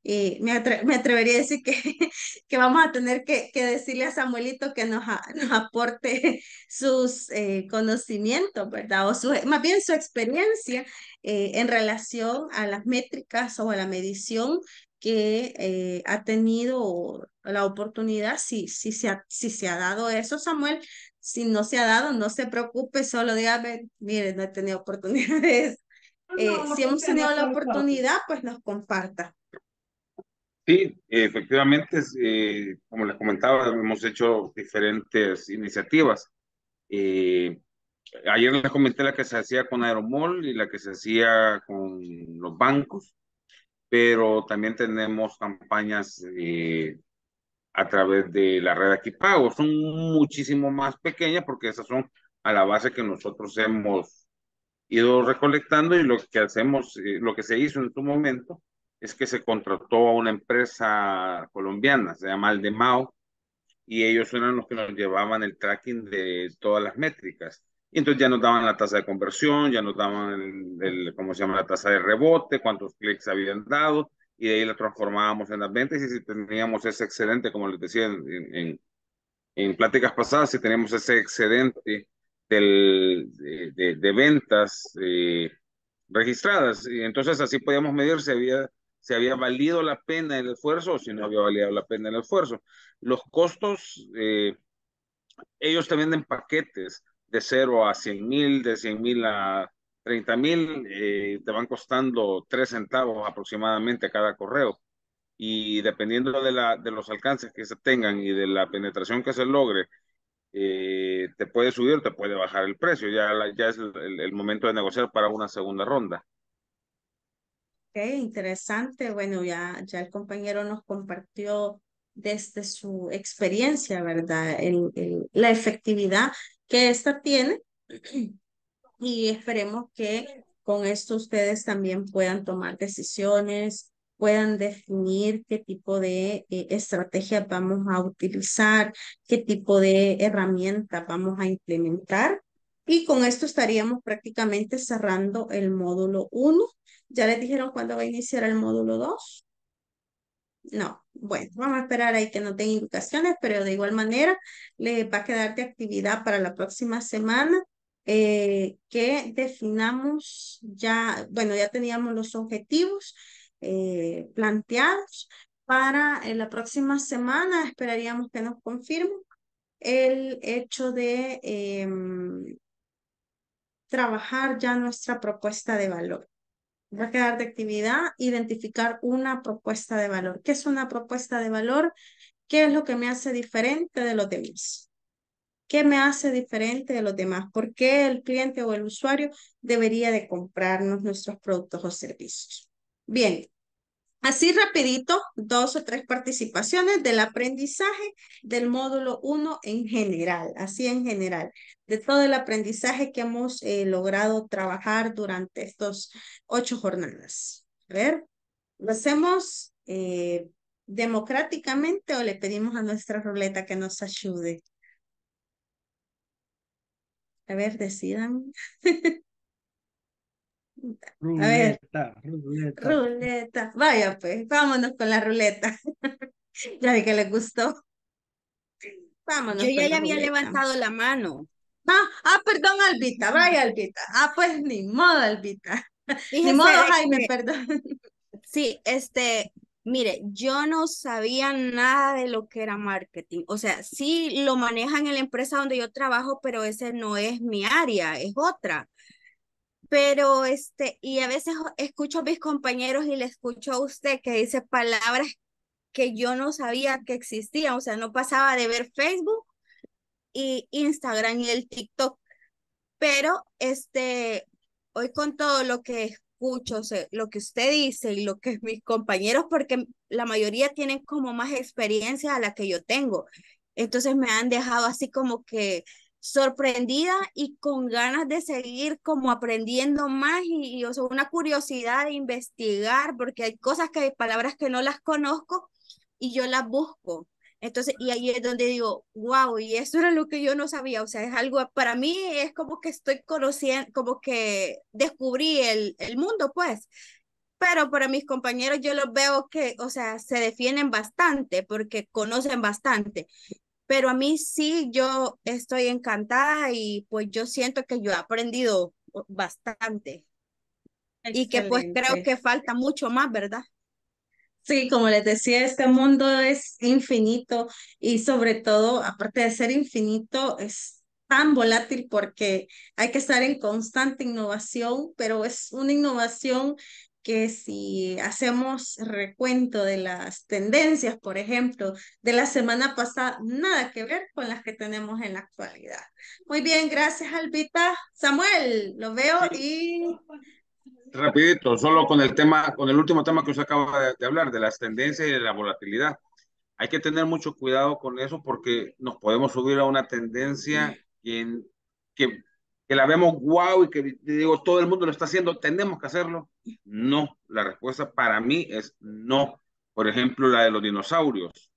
[SPEAKER 1] eh, me, atrevería a decir que, [laughs] que vamos a tener que, que decirle a Samuelito que nos, nos aporte [laughs] sus eh, conocimientos, ¿verdad? O su, más bien su experiencia eh, en relación a las métricas o a la medición que ha tenido la oportunidad, si, si, se ha, si se ha dado eso, Samuel, si no se ha dado, no se preocupe, solo dígame, mire, no he tenido oportunidades eh, si hemos tenido la oportunidad, pues nos comparta.
[SPEAKER 5] Sí, efectivamente, eh, como les comentaba, hemos hecho diferentes iniciativas. Eh, ayer les comenté la que se hacía con Aeromol y la que se hacía con los bancos, pero también tenemos campañas a través de la red Aquí Son muchísimo más pequeñas porque esas son a la base que nosotros hemos ido recolectando y lo que hacemos, eh, lo que se hizo en su momento es que se contrató a una empresa colombiana, se llama Aldemao, y ellos eran los que nos llevaban el tracking de todas las métricas. Y entonces ya nos daban la tasa de conversión, ya nos daban el, ¿cómo se llama? La tasa de rebote, cuántos clics habían dado, y de ahí la transformábamos en las ventas. Y si teníamos ese excedente, como les decía en, en, en pláticas pasadas, si teníamos ese excedente del, de, ventas eh, registradas. Y entonces así podíamos medir si había, si había valido la pena el esfuerzo o si no había valido la pena el esfuerzo. Los costos, eh, ellos te venden paquetes de 0 a 100 mil, de 100 mil a 30 mil, eh, te van costando 3 centavos aproximadamente cada correo. Y dependiendo de, de los alcances que se tengan y de la penetración que se logre eh, te puede subir o te puede bajar el precio. Ya, ya es el, momento de negociar para una segunda ronda.
[SPEAKER 1] Ok, interesante. Bueno, ya, ya el compañero nos compartió desde su experiencia, ¿verdad? la efectividad que esta tiene y esperemos que con esto ustedes también puedan tomar decisiones puedan definir qué tipo de estrategia eh, estrategias vamos a utilizar, qué tipo de herramienta vamos a implementar. Y con esto estaríamos prácticamente cerrando el módulo 1. ¿Ya les dijeron cuándo va a iniciar el módulo 2? No. Bueno, vamos a esperar ahí que no den indicaciones, pero de igual manera le va a quedar de actividad para la próxima semana. Eh, que definamos ya, bueno, ya teníamos los objetivos, eh, planteados para eh, la próxima semana. Esperaríamos que nos confirme el hecho de em, trabajar ya nuestra propuesta de valor. Va a quedar de actividad identificar una propuesta de valor. ¿Qué es una propuesta de valor? ¿Qué es lo que me hace diferente de los demás? ¿Qué me hace diferente de los demás? ¿Por qué el cliente o el usuario debería de comprarnos nuestros productos o servicios? Bien, así rapidito, dos o tres participaciones del aprendizaje del módulo 1 en general, así en general, de todo el aprendizaje que hemos eh, logrado trabajar durante estos ocho jornadas. A ver, lo hacemos eh, democráticamente o le pedimos a nuestra ruleta que nos ayude. A ver, decidan. [laughs]
[SPEAKER 2] Ruleta, a
[SPEAKER 1] ver. ruleta. Vaya pues, vámonos con la ruleta. [laughs] ya vi que les gustó. Vámonos. Yo ya había levantado la mano. Ah, ah, perdón, Albita, vaya Albita. Ah, pues ni modo, Albita. [laughs] ni modo, Jaime, perdón. Sí, este, Mire, yo no sabía nada de lo que era marketing. O sea, sí lo manejan en la empresa donde yo trabajo, pero ese no es mi área, es otra pero este, y a veces escucho a mis compañeros y le escucho a usted que dice palabras que yo no sabía que existían, o sea, no pasaba de ver Facebook y Instagram y el TikTok, pero este, hoy con todo lo que escucho, lo que usted dice y lo que mis compañeros, porque la mayoría tienen como más experiencia a la que yo tengo, entonces me han dejado así como que sorprendida y con ganas de seguir como aprendiendo más y, o una curiosidad de investigar, porque hay cosas que hay palabras que no las conozco y yo las busco. Entonces, y ahí es donde digo, wow, y eso era lo que yo no sabía, o sea, es algo, para mí es como que estoy conociendo, como que descubrí el, el mundo, pues. Pero para mis compañeros yo los veo que, o sea, se defienden bastante porque conocen bastante pero a mí sí, yo estoy encantada y pues yo siento que yo he aprendido bastante y que pues creo que falta mucho más, ¿verdad? Sí, como les decía, este mundo es infinito y sobre todo, aparte de ser infinito, es tan volátil porque hay que estar en constante innovación, pero es una innovación que si hacemos recuento de las tendencias, por ejemplo, de la semana pasada, nada que ver con las que tenemos en la actualidad. Muy bien, gracias Albita. Samuel, lo veo y...
[SPEAKER 5] Rapidito, solo con el tema, con el último tema que usted acaba de, hablar, de las tendencias y de la volatilidad. Hay que tener mucho cuidado con eso porque nos podemos subir a una tendencia en, que que la vemos guau y que digo todo el mundo lo está haciendo, tenemos que hacerlo. No, la respuesta para mí es no. Por ejemplo, la de los dinosaurios.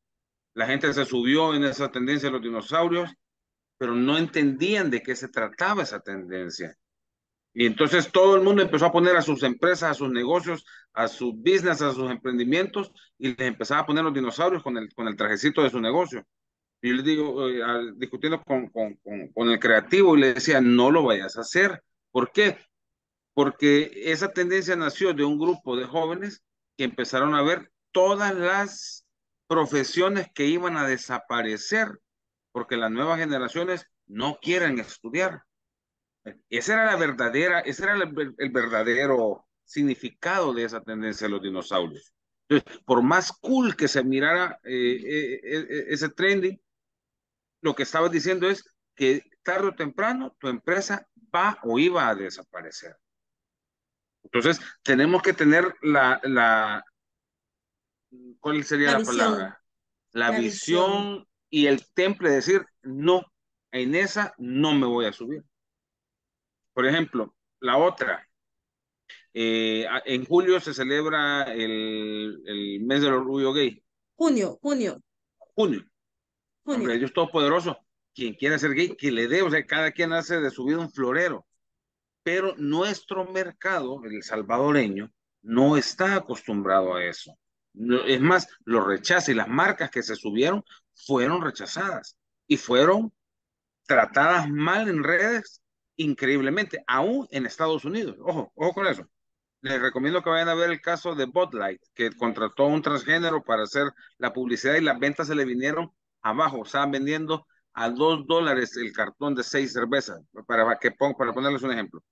[SPEAKER 5] La gente se subió en esa tendencia de los dinosaurios, pero no entendían de qué se trataba esa tendencia. Y entonces todo el mundo empezó a poner a sus empresas, a sus negocios, a sus business, a sus emprendimientos, y les empezaba a poner los dinosaurios con el, con el trajecito de su negocio yo le digo, eh, discutiendo con, con, con, el creativo, y le decía, no lo vayas a hacer. ¿Por qué? Porque esa tendencia nació de un grupo de jóvenes que empezaron a ver todas las profesiones que iban a desaparecer, porque las nuevas generaciones no quieren estudiar. Esa era la verdadera, ese era el, verdadero significado de esa tendencia de los dinosaurios. Entonces, por más cool que se mirara eh, eh, ese trending, lo que estabas diciendo es que tarde o temprano tu empresa va o iba a desaparecer. Entonces, tenemos que tener la, ¿cuál sería la, palabra? La, visión, y el temple decir, no, en esa no me voy a subir. Por ejemplo, la otra, eh, en julio se celebra el, el, mes del orgullo gay.
[SPEAKER 1] Junio, junio. Junio. Hombre,
[SPEAKER 5] Dios todopoderoso, quien quiera ser gay, que le dé, o sea, cada quien hace de su vida un florero. Pero nuestro mercado, el salvadoreño, no está acostumbrado a eso. No, es más, lo rechaza y las marcas que se subieron fueron rechazadas y fueron tratadas mal en redes increíblemente, aún en Estados Unidos. Ojo, ojo con eso. Les recomiendo que vayan a ver el caso de Botlight, que contrató a un transgénero para hacer la publicidad y las ventas se le vinieron abajo, estaban vendiendo a dos dólares el cartón de seis cervezas, para, que ponga, para ponerles un ejemplo.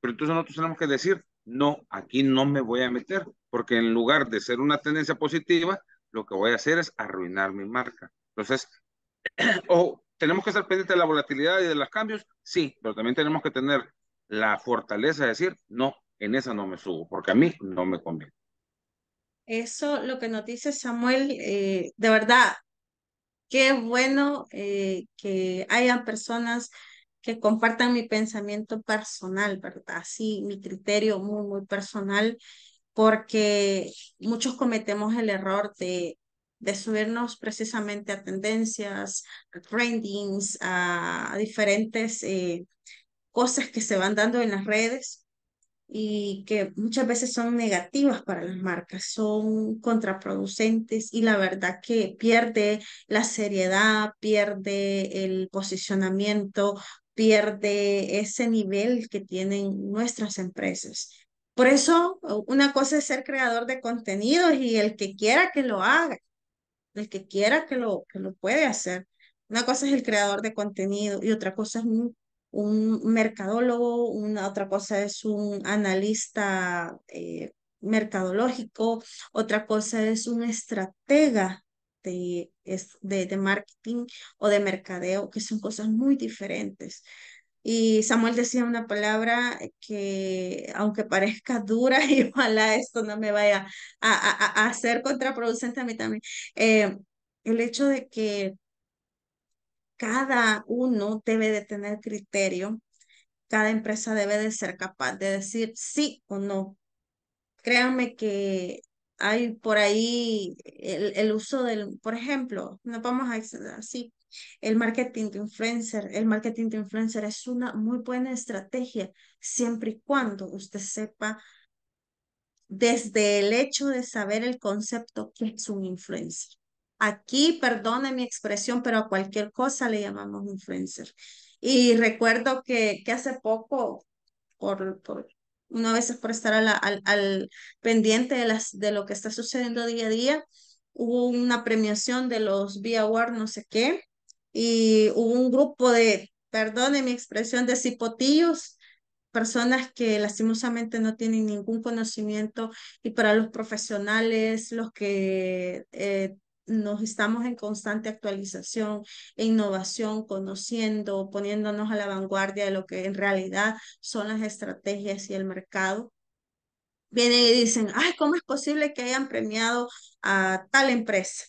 [SPEAKER 5] Pero entonces nosotros tenemos que decir, no, aquí no me voy a meter, porque en lugar de ser una tendencia positiva, lo que voy a hacer es arruinar mi marca. Entonces, [clears throat] o tenemos que estar pendientes de la volatilidad y de los cambios, sí, pero también tenemos que tener la fortaleza de decir, no, en esa no me subo, porque a mí no me conviene.
[SPEAKER 1] Eso, lo que nos dice Samuel, eh, de verdad, qué bueno eh, que hayan personas que compartan mi pensamiento personal, ¿verdad? así mi criterio muy, muy personal, porque muchos cometemos el error de, subirnos precisamente a tendencias, a trendings, a, diferentes eh, cosas que se van dando en las redes y que muchas veces son negativas para las marcas, son contraproducentes y la verdad que pierde la seriedad, pierde el posicionamiento, pierde ese nivel que tienen nuestras empresas. Por eso, una cosa es ser creador de contenidos y el que quiera que lo haga, el que quiera que lo, que lo puede hacer. Una cosa es el creador de contenido y otra cosa es un mercadólogo, una otra cosa es un analista eh, mercadológico, otra cosa es un estratega de, de, marketing o de mercadeo, que son cosas muy diferentes. Y Samuel decía una palabra que, aunque parezca dura, [laughs] y ojalá esto no me vaya a, a, contraproducente a mí también, eh, el hecho de que cada uno debe de tener criterio, cada empresa debe de ser capaz de decir sí o no. Créanme que hay por ahí el, uso del, por ejemplo, nos vamos a así, el marketing de influencer, el marketing de influencer es una muy buena estrategia siempre y cuando usted sepa desde el hecho de saber el concepto que es un influencer. Aquí, perdone mi expresión, pero a cualquier cosa le llamamos influencer. Y recuerdo que, que hace poco, por, una vez por estar la, al, al, pendiente de, las, de lo que está sucediendo día a día, hubo una premiación de los War, no sé qué, y hubo un grupo de, perdone mi expresión, de cipotillos, personas que lastimosamente no tienen ningún conocimiento y para los profesionales, los que eh, nos estamos en constante actualización, e innovación, conociendo, poniéndonos a la vanguardia de lo que en realidad son las estrategias y el mercado. Vienen y dicen, ay, ¿cómo es posible que hayan premiado a tal empresa?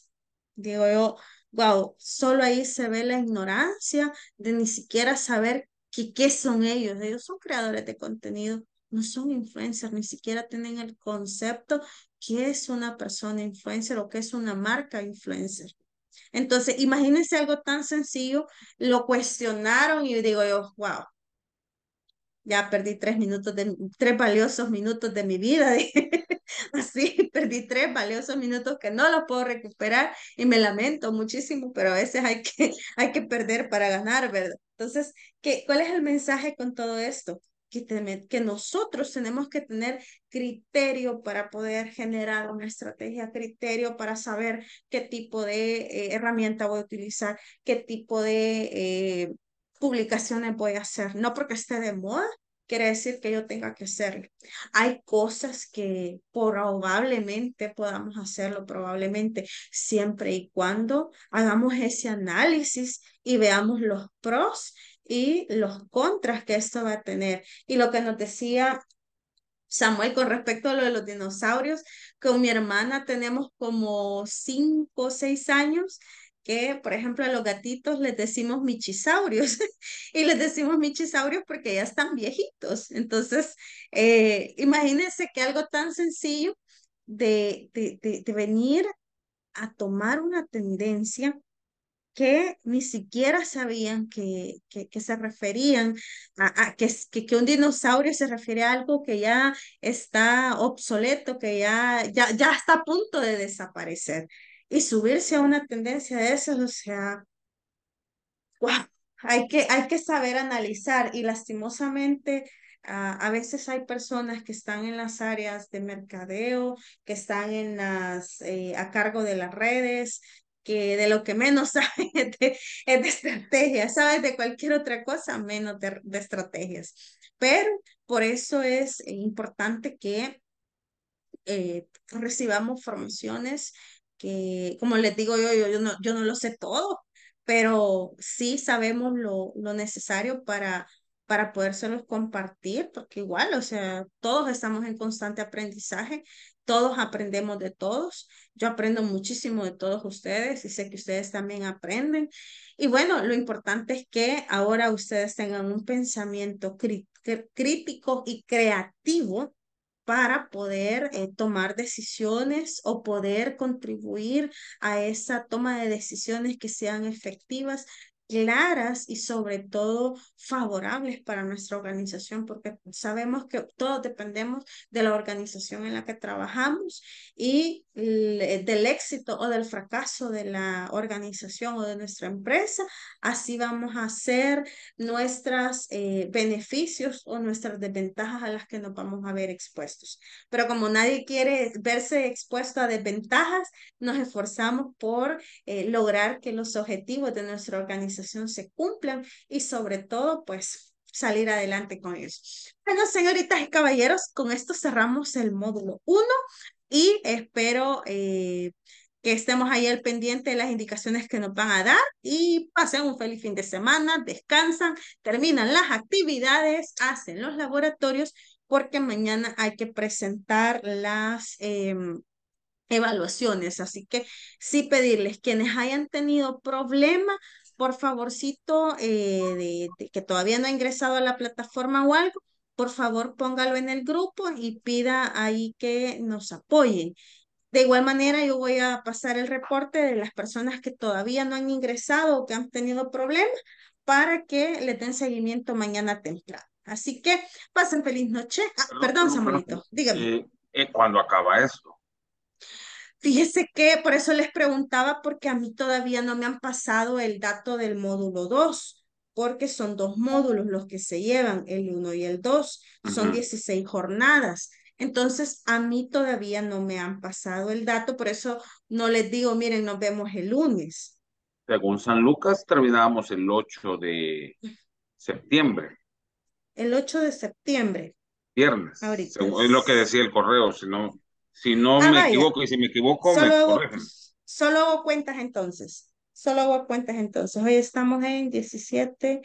[SPEAKER 1] Digo yo, wow, solo ahí se ve la ignorancia de ni siquiera saber qué son ellos. Ellos son creadores de contenido no son influencers, ni siquiera tienen el concepto qué es una persona influencer o qué es una marca influencer. Entonces, imagínense algo tan sencillo, lo cuestionaron y digo yo, wow, ya perdí tres minutos, de, tres valiosos minutos de mi vida. [laughs] Así, perdí tres valiosos minutos que no los puedo recuperar y me lamento muchísimo, pero a veces hay que, [laughs] hay que perder para ganar, ¿verdad? Entonces, ¿qué, ¿cuál es el mensaje con todo esto? que, que nosotros tenemos que tener criterio para poder generar una estrategia, criterio para saber qué tipo de eh, herramienta voy a utilizar, qué tipo de eh, publicaciones voy a hacer. No porque esté de moda, quiere decir que yo tenga que hacerlo. Hay cosas que probablemente podamos hacerlo, probablemente, siempre y cuando hagamos ese análisis y veamos los pros y los contras que esto va a tener. Y lo que nos decía Samuel, con respecto a lo de los dinosaurios, con mi hermana tenemos como cinco o seis años que, por ejemplo, a los gatitos les decimos michisaurios [laughs] y les decimos michisaurios porque ya están viejitos. Entonces, eh, imagínense que algo tan sencillo de, de venir a tomar una tendencia que ni siquiera sabían que, que, se referían a, que, que, un dinosaurio se refiere a algo que ya está obsoleto, que ya, ya, está a punto de desaparecer. Y subirse a una tendencia de eso, o sea, hay que, hay que saber analizar y lastimosamente... Ah, a veces hay personas que están en las áreas de mercadeo, que están en las, eh, a cargo de las redes, que de lo que menos [laughs] saben es de, estrategia, sabes de cualquier otra cosa menos de, estrategias. Pero por eso es importante que eh, recibamos formaciones que, como les digo yo, yo, no, yo no lo sé todo, pero sí sabemos lo, lo necesario para, para podérselos compartir, porque igual, o sea, todos estamos en constante aprendizaje todos aprendemos de todos. Yo aprendo muchísimo de todos ustedes y sé que ustedes también aprenden. Y bueno, lo importante es que ahora ustedes tengan un pensamiento crítico y creativo para poder eh, tomar decisiones o poder contribuir a esa toma de decisiones que sean efectivas claras y sobre todo favorables para nuestra organización, porque sabemos que todos dependemos de la organización en la que trabajamos y del éxito o del fracaso de la organización o de nuestra empresa, así vamos a hacer nuestros eh, beneficios o nuestras desventajas a las que nos vamos a ver expuestos. Pero como nadie quiere verse expuesto a desventajas, nos esforzamos por eh, lograr que los objetivos de nuestra organización se cumplan y sobre todo, pues salir adelante con ellos. Bueno, señoritas y caballeros, con esto cerramos el módulo 1 y espero eh, que estemos ahí al pendiente de las indicaciones que nos van a dar y pasen un feliz fin de semana, descansan, terminan las actividades, hacen los laboratorios porque mañana hay que presentar las... Em, evaluaciones, así que sí pedirles quienes hayan tenido problema, por favorcito, eh, que todavía no ha ingresado a la plataforma o algo, por favor póngalo en el grupo y pida ahí que nos apoyen. De igual manera, yo voy a pasar el reporte de las personas que todavía no han ingresado o que han tenido problemas para que le den seguimiento mañana temprano. Así que pasen feliz noche. Ah, perdón, Samuelito, dígame.
[SPEAKER 5] Eh, eh, ¿Cuándo acaba esto?
[SPEAKER 1] Fíjese que por eso les preguntaba, porque a mí todavía no me han pasado el dato del módulo 2 porque son dos módulos los que se llevan, el 1 y el 2, son 16 jornadas. Entonces, a mí todavía no me han pasado el dato, por eso no les digo, miren, nos vemos el lunes.
[SPEAKER 5] Según San Lucas, terminábamos el 8 de septiembre.
[SPEAKER 1] El 8 de septiembre. Viernes. es
[SPEAKER 5] lo que decía el correo, si no, si no ah, me equivoco y si me equivoco, me corregen.
[SPEAKER 1] Solo hago cuentas entonces. Solo hago cuentas entonces. Hoy estamos en 17,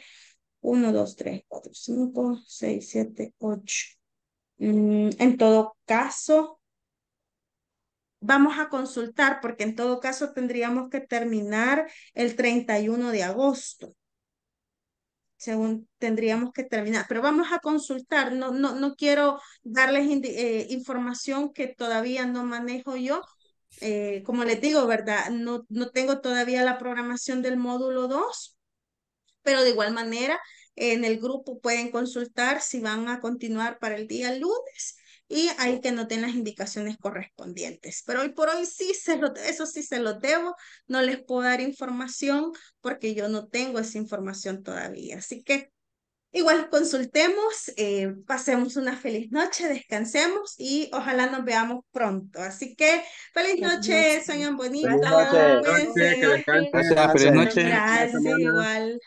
[SPEAKER 1] 1, 2, 3, 4, 5, 6, 7, 8. en todo caso, vamos a consultar porque en todo caso tendríamos que terminar el 31 de agosto. Según tendríamos que terminar, pero vamos a consultar, no, no, no quiero darles eh, información que todavía no manejo yo, eh, como les digo, ¿verdad? No, no tengo todavía la programación del módulo 2, pero de igual manera en el grupo pueden consultar si van a continuar para el día lunes y ahí que noten las indicaciones correspondientes. Pero hoy por hoy sí, se lo, eso sí se lo debo, no les puedo dar información porque yo no tengo esa información todavía. Así que Igual consultemos, eh, pasemos una feliz noche, descansemos y ojalá nos veamos pronto. Así que feliz noche, soñan bonito. igual.